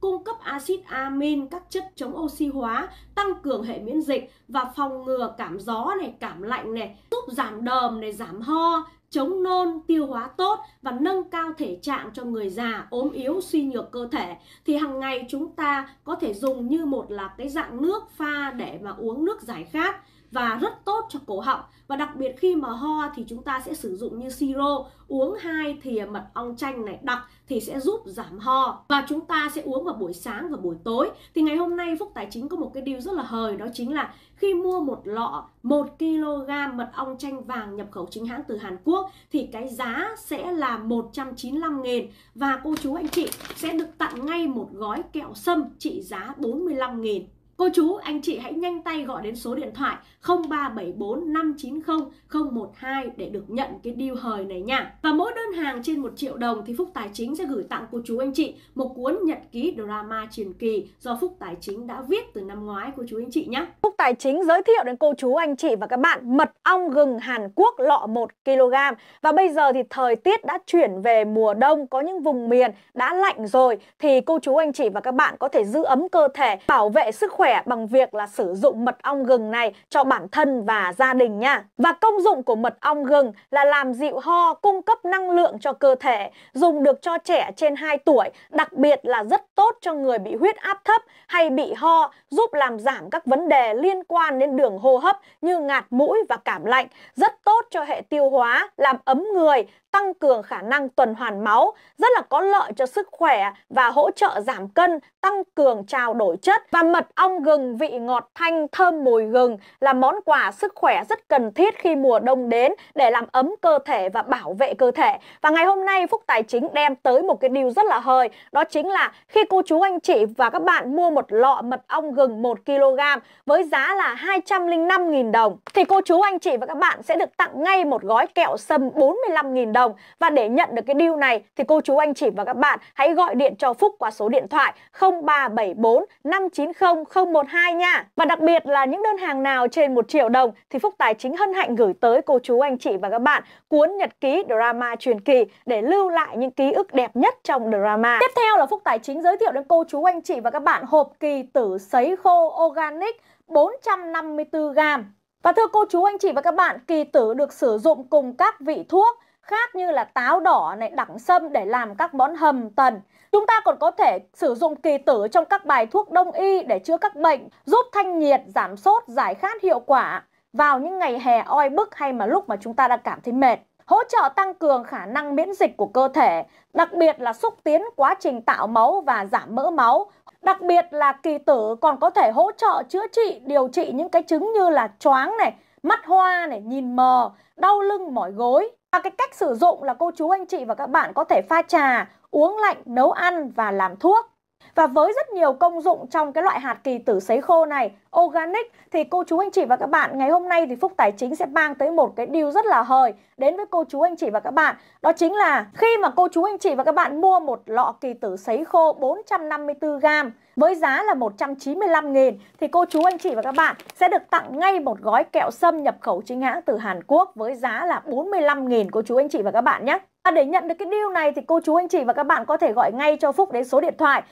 cung cấp axit amin, các chất chống oxy hóa, tăng cường hệ miễn dịch và phòng ngừa cảm gió này, cảm lạnh này, giúp giảm đờm này, giảm ho, chống nôn, tiêu hóa tốt và nâng cao thể trạng cho người già, ốm yếu, suy nhược cơ thể thì hàng ngày chúng ta có thể dùng như một là cái dạng nước pha để mà uống nước giải khát và rất tốt cho cổ họng và đặc biệt khi mà ho thì chúng ta sẽ sử dụng như siro uống hai thìa mật ong chanh này đặc thì sẽ giúp giảm ho và chúng ta sẽ uống vào buổi sáng và buổi tối thì ngày hôm nay phúc tài chính có một cái điều rất là hời đó chính là khi mua một lọ 1 kg mật ong chanh vàng nhập khẩu chính hãng từ Hàn Quốc thì cái giá sẽ là 195 nghìn và cô chú anh chị sẽ được tặng ngay một gói kẹo sâm trị giá 45 nghìn Cô chú, anh chị hãy nhanh tay gọi đến số điện thoại 0374 590 012 để được nhận cái deal hời này nha. Và mỗi đơn hàng trên 1 triệu đồng thì Phúc Tài Chính sẽ gửi tặng cô chú anh chị một cuốn nhật ký drama truyền kỳ do Phúc Tài Chính đã viết từ năm ngoái cô chú anh chị nhé. Phúc Tài Chính giới thiệu đến cô chú anh chị và các bạn mật ong gừng Hàn Quốc lọ 1 kg. Và bây giờ thì thời tiết đã chuyển về mùa đông, có những vùng miền đã lạnh rồi thì cô chú anh chị và các bạn có thể giữ ấm cơ thể, bảo vệ sức khỏe khỏe bằng việc là sử dụng mật ong gừng này cho bản thân và gia đình nha. Và công dụng của mật ong gừng là làm dịu ho, cung cấp năng lượng cho cơ thể, dùng được cho trẻ trên 2 tuổi, đặc biệt là rất tốt cho người bị huyết áp thấp hay bị ho, giúp làm giảm các vấn đề liên quan đến đường hô hấp như ngạt mũi và cảm lạnh, rất tốt cho hệ tiêu hóa, làm ấm người, tăng cường khả năng tuần hoàn máu, rất là có lợi cho sức khỏe và hỗ trợ giảm cân, tăng cường trao đổi chất. Và mật ong gừng vị ngọt thanh thơm mùi gừng là món quà sức khỏe rất cần thiết khi mùa đông đến để làm ấm cơ thể và bảo vệ cơ thể. Và ngày hôm nay Phúc Tài Chính đem tới một cái điều rất là hời, đó chính là khi cô chú anh chị và các bạn mua một lọ mật ong gừng 1 kg với giá là 205.000 đồng thì cô chú anh chị và các bạn sẽ được tặng ngay một gói kẹo sâm 45.000 đồng đồng. Và để nhận được cái deal này thì cô chú anh chị và các bạn hãy gọi điện cho Phúc qua số điện thoại 0374 590 012 nha. Và đặc biệt là những đơn hàng nào trên 1 triệu đồng thì Phúc Tài chính hân hạnh gửi tới cô chú anh chị và các bạn cuốn nhật ký drama truyền kỳ để lưu lại những ký ức đẹp nhất trong drama. Tiếp theo là Phúc Tài chính giới thiệu đến cô chú anh chị và các bạn hộp kỳ tử sấy khô organic 454 g. Và thưa cô chú anh chị và các bạn, kỳ tử được sử dụng cùng các vị thuốc khác như là táo đỏ này, đẳng sâm để làm các món hầm tần. Chúng ta còn có thể sử dụng kỳ tử trong các bài thuốc đông y để chữa các bệnh, giúp thanh nhiệt, giảm sốt, giải khát hiệu quả vào những ngày hè oi bức hay mà lúc mà chúng ta đang cảm thấy mệt hỗ trợ tăng cường khả năng miễn dịch của cơ thể, đặc biệt là xúc tiến quá trình tạo máu và giảm mỡ máu. Đặc biệt là kỳ tử còn có thể hỗ trợ chữa trị, điều trị những cái chứng như là choáng này, mắt hoa này, nhìn mờ, đau lưng mỏi gối, và cái cách sử dụng là cô chú anh chị và các bạn có thể pha trà, uống lạnh, nấu ăn và làm thuốc. Và với rất nhiều công dụng trong cái loại hạt kỳ tử sấy khô này, organic thì cô chú anh chị và các bạn ngày hôm nay thì Phúc Tài Chính sẽ mang tới một cái điều rất là hời đến với cô chú anh chị và các bạn. Đó chính là khi mà cô chú anh chị và các bạn mua một lọ kỳ tử sấy khô 454 gram với giá là 195.000 thì cô chú anh chị và các bạn sẽ được tặng ngay một gói kẹo sâm nhập khẩu chính hãng từ Hàn Quốc với giá là 45.000 cô chú anh chị và các bạn nhé. À, để nhận được cái deal này thì cô chú anh chị và các bạn có thể gọi ngay cho Phúc đến số điện thoại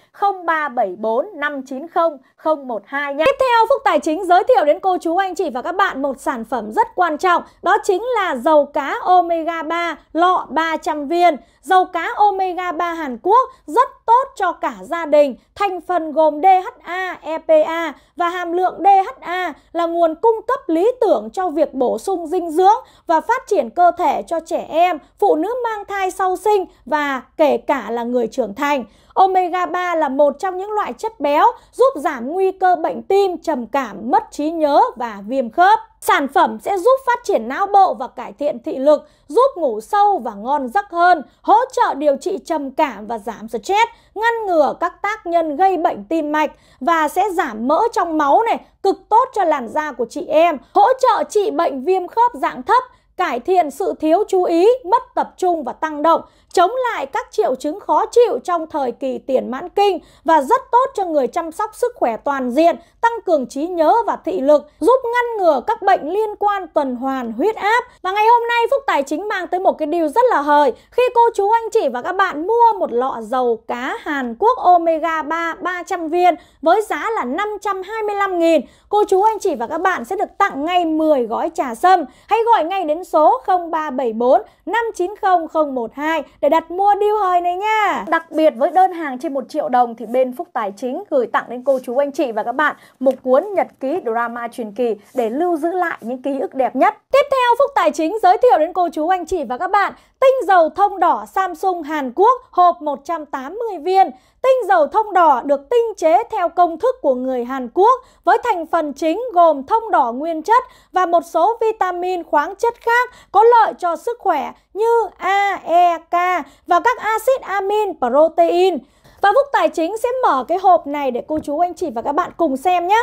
0374 590 012 nhé. Tiếp theo Phúc Tài chính giới thiệu đến cô chú anh chị và các bạn một sản phẩm rất quan trọng đó chính là dầu cá omega 3 lọ 300 viên. Dầu cá omega 3 Hàn Quốc rất tốt cho cả gia đình. Thành phần gồm DHA, EPA và hàm lượng DHA là nguồn cung cấp lý tưởng cho việc bổ sung dinh dưỡng và phát triển cơ thể cho trẻ em, phụ nữ mang thai sau sinh và kể cả là người trưởng thành. Omega 3 là một trong những loại chất béo giúp giảm nguy cơ bệnh tim, trầm cảm, mất trí nhớ và viêm khớp. Sản phẩm sẽ giúp phát triển não bộ và cải thiện thị lực, giúp ngủ sâu và ngon giấc hơn, hỗ trợ điều trị trầm cảm và giảm stress, ngăn ngừa các tác nhân gây bệnh tim mạch và sẽ giảm mỡ trong máu này, cực tốt cho làn da của chị em, hỗ trợ trị bệnh viêm khớp dạng thấp, cải thiện sự thiếu chú ý, mất tập trung và tăng động, chống lại các triệu chứng khó chịu trong thời kỳ tiền mãn kinh và rất tốt cho người chăm sóc sức khỏe toàn diện, tăng cường trí nhớ và thị lực, giúp ngăn ngừa các bệnh liên quan tuần hoàn, huyết áp. Và ngày hôm nay Phúc Tài Chính mang tới một cái điều rất là hời khi cô chú anh chị và các bạn mua một lọ dầu cá Hàn Quốc Omega 3 300 viên với giá là 525 nghìn Cô chú anh chị và các bạn sẽ được tặng ngay 10 gói trà sâm. Hãy gọi ngay đến số 0374 590 012 để đặt mua điêu hời này nha. Đặc biệt với đơn hàng trên 1 triệu đồng thì bên Phúc Tài Chính gửi tặng đến cô chú anh chị và các bạn một cuốn nhật ký drama truyền kỳ để lưu giữ lại những ký ức đẹp nhất. Tiếp theo Phúc Tài Chính giới thiệu đến cô chú anh chị và các bạn Tinh dầu thông đỏ Samsung Hàn Quốc hộp 180 viên. Tinh dầu thông đỏ được tinh chế theo công thức của người Hàn Quốc với thành phần chính gồm thông đỏ nguyên chất và một số vitamin khoáng chất khác có lợi cho sức khỏe như A, E, K và các axit amin protein. Và Phúc Tài Chính sẽ mở cái hộp này để cô chú anh chị và các bạn cùng xem nhé.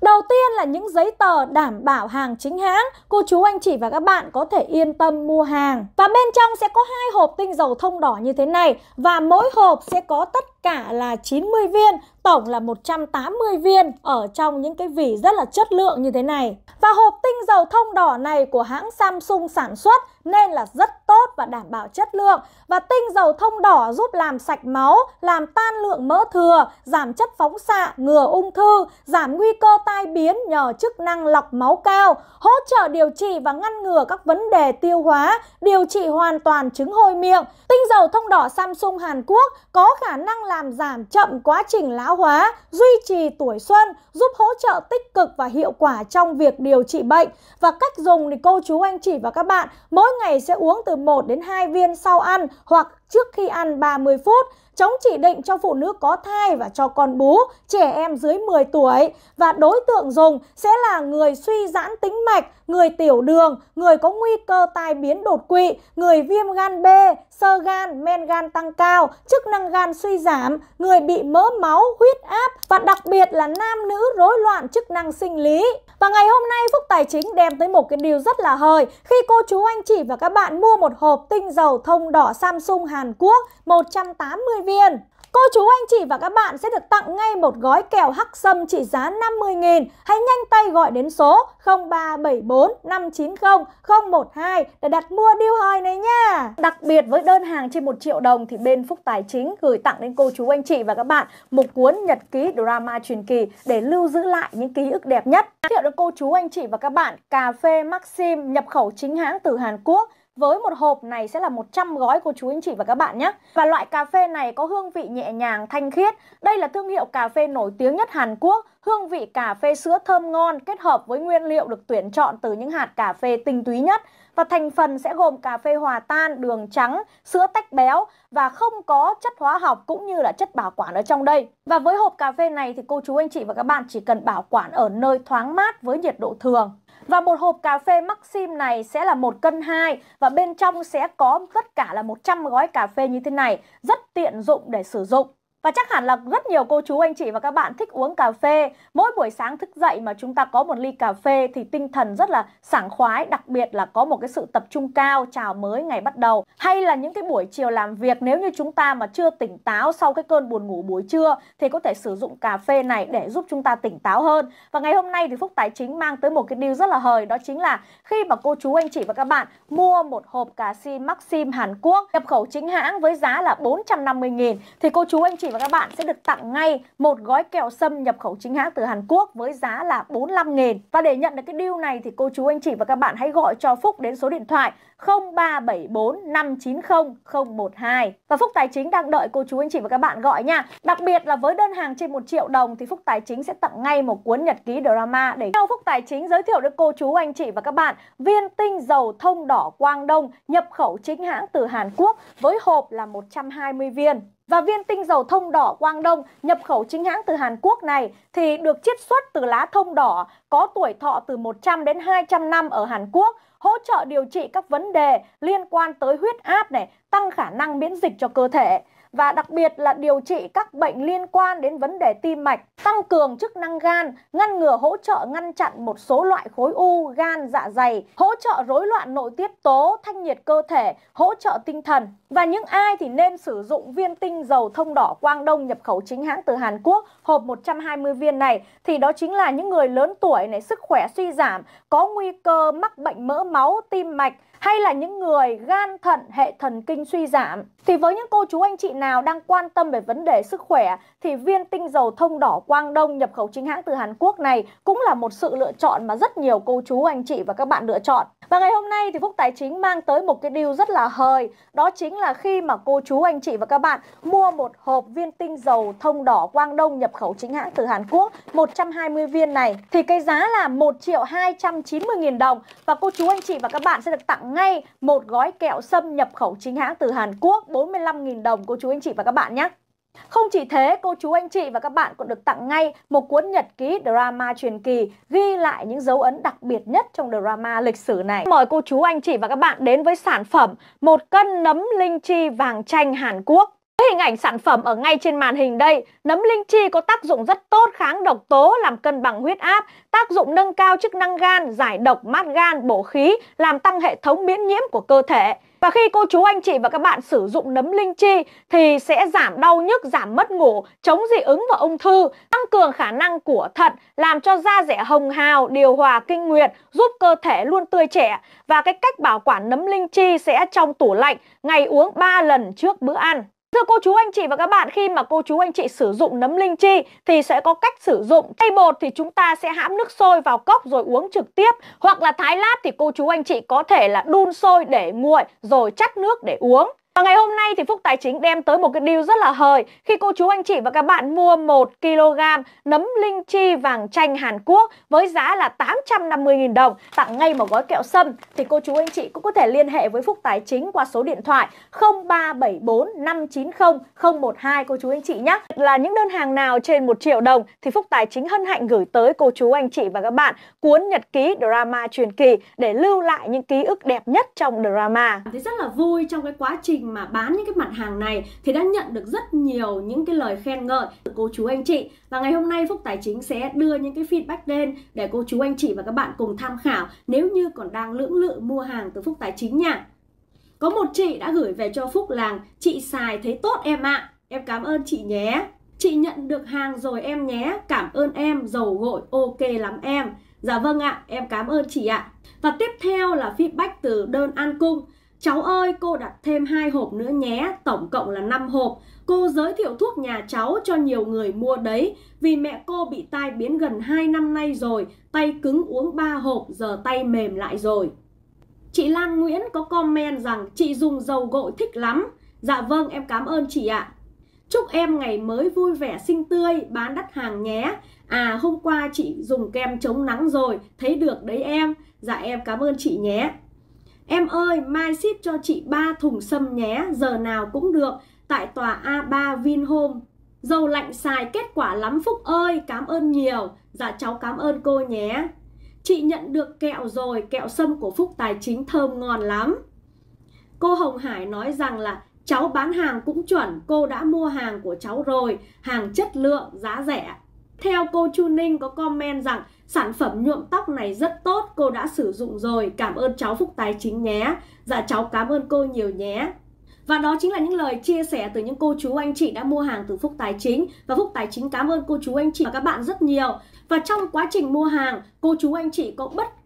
Đầu tiên là những giấy tờ đảm bảo hàng chính hãng, cô chú anh chị và các bạn có thể yên tâm mua hàng. Và bên trong sẽ có hai hộp tinh dầu thông đỏ như thế này và mỗi hộp sẽ có tất cả là 90 viên, tổng là 180 viên ở trong những cái vỉ rất là chất lượng như thế này. Và hộp tinh dầu thông đỏ này của hãng Samsung sản xuất nên là rất tốt và đảm bảo chất lượng. Và tinh dầu thông đỏ giúp làm sạch máu, làm tan lượng mỡ thừa, giảm chất phóng xạ, ngừa ung thư, giảm nguy cơ tai biến nhờ chức năng lọc máu cao, hỗ trợ điều trị và ngăn ngừa các vấn đề tiêu hóa, điều trị hoàn toàn chứng hôi miệng. Tinh dầu thông đỏ Samsung Hàn Quốc có khả năng làm giảm chậm quá trình lão hóa, duy trì tuổi xuân, giúp hỗ trợ tích cực và hiệu quả trong việc điều trị bệnh. Và cách dùng thì cô chú anh chị và các bạn mỗi ngày sẽ uống từ 1 đến 2 viên sau ăn hoặc trước khi ăn 30 phút, chống chỉ định cho phụ nữ có thai và cho con bú, trẻ em dưới 10 tuổi và đối tượng dùng sẽ là người suy giãn tính mạch, người tiểu đường, người có nguy cơ tai biến đột quỵ, người viêm gan B, sơ gan, men gan tăng cao, chức năng gan suy giảm, người bị mỡ máu, huyết áp và đặc biệt là nam nữ rối loạn chức năng sinh lý. Và ngày hôm nay Phúc Tài Chính đem tới một cái điều rất là hời khi cô chú anh chị và các bạn mua một hộp tinh dầu thông đỏ Samsung Hàn Quốc 180 viên. Cô chú anh chị và các bạn sẽ được tặng ngay một gói kẹo hắc sâm trị giá 50.000. Hãy nhanh tay gọi đến số 0374 590 012 để đặt mua điêu hòi này nha. Đặc biệt với đơn hàng trên 1 triệu đồng thì bên Phúc Tài Chính gửi tặng đến cô chú anh chị và các bạn một cuốn nhật ký drama truyền kỳ để lưu giữ lại những ký ức đẹp nhất. Giới thiệu được cô chú anh chị và các bạn cà phê Maxim nhập khẩu chính hãng từ Hàn Quốc với một hộp này sẽ là 100 gói cô chú anh chị và các bạn nhé. Và loại cà phê này có hương vị nhẹ nhàng, thanh khiết. Đây là thương hiệu cà phê nổi tiếng nhất Hàn Quốc, hương vị cà phê sữa thơm ngon kết hợp với nguyên liệu được tuyển chọn từ những hạt cà phê tinh túy nhất và thành phần sẽ gồm cà phê hòa tan, đường trắng, sữa tách béo và không có chất hóa học cũng như là chất bảo quản ở trong đây. Và với hộp cà phê này thì cô chú anh chị và các bạn chỉ cần bảo quản ở nơi thoáng mát với nhiệt độ thường. Và một hộp cà phê Maxim này sẽ là một cân 2 và bên trong sẽ có tất cả là 100 gói cà phê như thế này, rất tiện dụng để sử dụng. Và chắc hẳn là rất nhiều cô chú anh chị và các bạn thích uống cà phê. Mỗi buổi sáng thức dậy mà chúng ta có một ly cà phê thì tinh thần rất là sảng khoái, đặc biệt là có một cái sự tập trung cao chào mới ngày bắt đầu. Hay là những cái buổi chiều làm việc nếu như chúng ta mà chưa tỉnh táo sau cái cơn buồn ngủ buổi trưa thì có thể sử dụng cà phê này để giúp chúng ta tỉnh táo hơn. Và ngày hôm nay thì Phúc Tài Chính mang tới một cái điều rất là hời đó chính là khi mà cô chú anh chị và các bạn mua một hộp cà si Maxim Hàn Quốc nhập khẩu chính hãng với giá là 450.000 thì cô chú anh chị và và các bạn sẽ được tặng ngay một gói kẹo sâm nhập khẩu chính hãng từ Hàn Quốc với giá là 45 000 Và để nhận được cái deal này thì cô chú anh chị và các bạn hãy gọi cho Phúc đến số điện thoại 0374 590 012. Và Phúc Tài chính đang đợi cô chú anh chị và các bạn gọi nha. Đặc biệt là với đơn hàng trên 1 triệu đồng thì Phúc Tài chính sẽ tặng ngay một cuốn nhật ký drama để theo Phúc Tài chính giới thiệu đến cô chú anh chị và các bạn viên tinh dầu thông đỏ Quang Đông nhập khẩu chính hãng từ Hàn Quốc với hộp là 120 viên. Và viên tinh dầu thông đỏ Quang Đông nhập khẩu chính hãng từ Hàn Quốc này thì được chiết xuất từ lá thông đỏ có tuổi thọ từ 100 đến 200 năm ở Hàn Quốc, hỗ trợ điều trị các vấn đề liên quan tới huyết áp này, tăng khả năng miễn dịch cho cơ thể và đặc biệt là điều trị các bệnh liên quan đến vấn đề tim mạch, tăng cường chức năng gan, ngăn ngừa hỗ trợ ngăn chặn một số loại khối u, gan, dạ dày, hỗ trợ rối loạn nội tiết tố, thanh nhiệt cơ thể, hỗ trợ tinh thần. Và những ai thì nên sử dụng viên tinh dầu thông đỏ Quang Đông nhập khẩu chính hãng từ Hàn Quốc hộp 120 viên này thì đó chính là những người lớn tuổi này sức khỏe suy giảm, có nguy cơ mắc bệnh mỡ máu, tim mạch, hay là những người gan thận hệ thần kinh suy giảm. Thì với những cô chú anh chị nào đang quan tâm về vấn đề sức khỏe thì viên tinh dầu thông đỏ Quang Đông nhập khẩu chính hãng từ Hàn Quốc này cũng là một sự lựa chọn mà rất nhiều cô chú anh chị và các bạn lựa chọn. Và ngày hôm nay thì Phúc Tài Chính mang tới một cái điều rất là hời Đó chính là khi mà cô chú anh chị và các bạn mua một hộp viên tinh dầu thông đỏ Quang Đông nhập khẩu chính hãng từ Hàn Quốc 120 viên này Thì cái giá là 1 triệu 290 nghìn đồng Và cô chú anh chị và các bạn sẽ được tặng ngay một gói kẹo sâm nhập khẩu chính hãng từ Hàn Quốc 45.000 đồng cô chú anh chị và các bạn nhé. Không chỉ thế, cô chú anh chị và các bạn còn được tặng ngay một cuốn nhật ký drama truyền kỳ ghi lại những dấu ấn đặc biệt nhất trong drama lịch sử này. Mời cô chú anh chị và các bạn đến với sản phẩm một cân nấm linh chi vàng chanh Hàn Quốc với hình ảnh sản phẩm ở ngay trên màn hình đây, nấm linh chi có tác dụng rất tốt kháng độc tố, làm cân bằng huyết áp, tác dụng nâng cao chức năng gan, giải độc, mát gan, bổ khí, làm tăng hệ thống miễn nhiễm của cơ thể. Và khi cô chú anh chị và các bạn sử dụng nấm linh chi thì sẽ giảm đau nhức, giảm mất ngủ, chống dị ứng và ung thư, tăng cường khả năng của thận, làm cho da rẻ hồng hào, điều hòa kinh nguyệt, giúp cơ thể luôn tươi trẻ. Và cái cách bảo quản nấm linh chi sẽ trong tủ lạnh, ngày uống 3 lần trước bữa ăn. Thưa cô chú anh chị và các bạn, khi mà cô chú anh chị sử dụng nấm linh chi thì sẽ có cách sử dụng. Thay bột thì chúng ta sẽ hãm nước sôi vào cốc rồi uống trực tiếp. Hoặc là thái lát thì cô chú anh chị có thể là đun sôi để nguội rồi chắt nước để uống. Và ngày hôm nay thì Phúc Tài Chính đem tới một cái deal rất là hời khi cô chú anh chị và các bạn mua 1 kg nấm linh chi vàng chanh Hàn Quốc với giá là 850.000 đồng tặng ngay một gói kẹo sâm thì cô chú anh chị cũng có thể liên hệ với Phúc Tài Chính qua số điện thoại 0374 590 012 cô chú anh chị nhé. Là những đơn hàng nào trên 1 triệu đồng thì Phúc Tài Chính hân hạnh gửi tới cô chú anh chị và các bạn cuốn nhật ký drama truyền kỳ để lưu lại những ký ức đẹp nhất trong drama. Thấy rất là vui trong cái quá trình mà bán những cái mặt hàng này thì đã nhận được rất nhiều những cái lời khen ngợi từ cô chú anh chị và ngày hôm nay Phúc Tài Chính sẽ đưa những cái feedback lên để cô chú anh chị và các bạn cùng tham khảo nếu như còn đang lưỡng lự mua hàng từ Phúc Tài Chính nha. Có một chị đã gửi về cho Phúc làng chị xài thấy tốt em ạ, à. em cảm ơn chị nhé. Chị nhận được hàng rồi em nhé, cảm ơn em, dầu gội ok lắm em. Dạ vâng ạ, à, em cảm ơn chị ạ. À. Và tiếp theo là feedback từ đơn an cung. Cháu ơi, cô đặt thêm hai hộp nữa nhé, tổng cộng là 5 hộp. Cô giới thiệu thuốc nhà cháu cho nhiều người mua đấy, vì mẹ cô bị tai biến gần 2 năm nay rồi, tay cứng uống 3 hộp, giờ tay mềm lại rồi. Chị Lan Nguyễn có comment rằng chị dùng dầu gội thích lắm. Dạ vâng, em cảm ơn chị ạ. Chúc em ngày mới vui vẻ xinh tươi, bán đắt hàng nhé. À, hôm qua chị dùng kem chống nắng rồi, thấy được đấy em. Dạ em cảm ơn chị nhé. Em ơi, mai ship cho chị 3 thùng sâm nhé, giờ nào cũng được, tại tòa A3 Vinhome. Dầu lạnh xài kết quả lắm Phúc ơi, cảm ơn nhiều. Dạ cháu cảm ơn cô nhé. Chị nhận được kẹo rồi, kẹo sâm của Phúc Tài Chính thơm ngon lắm. Cô Hồng Hải nói rằng là cháu bán hàng cũng chuẩn, cô đã mua hàng của cháu rồi, hàng chất lượng, giá rẻ. Theo cô Chu Ninh có comment rằng Sản phẩm nhuộm tóc này rất tốt, cô đã sử dụng rồi, cảm ơn cháu Phúc Tài Chính nhé. Dạ cháu cảm ơn cô nhiều nhé. Và đó chính là những lời chia sẻ từ những cô chú anh chị đã mua hàng từ Phúc Tài Chính và Phúc Tài Chính cảm ơn cô chú anh chị và các bạn rất nhiều. Và trong quá trình mua hàng, cô chú anh chị có bất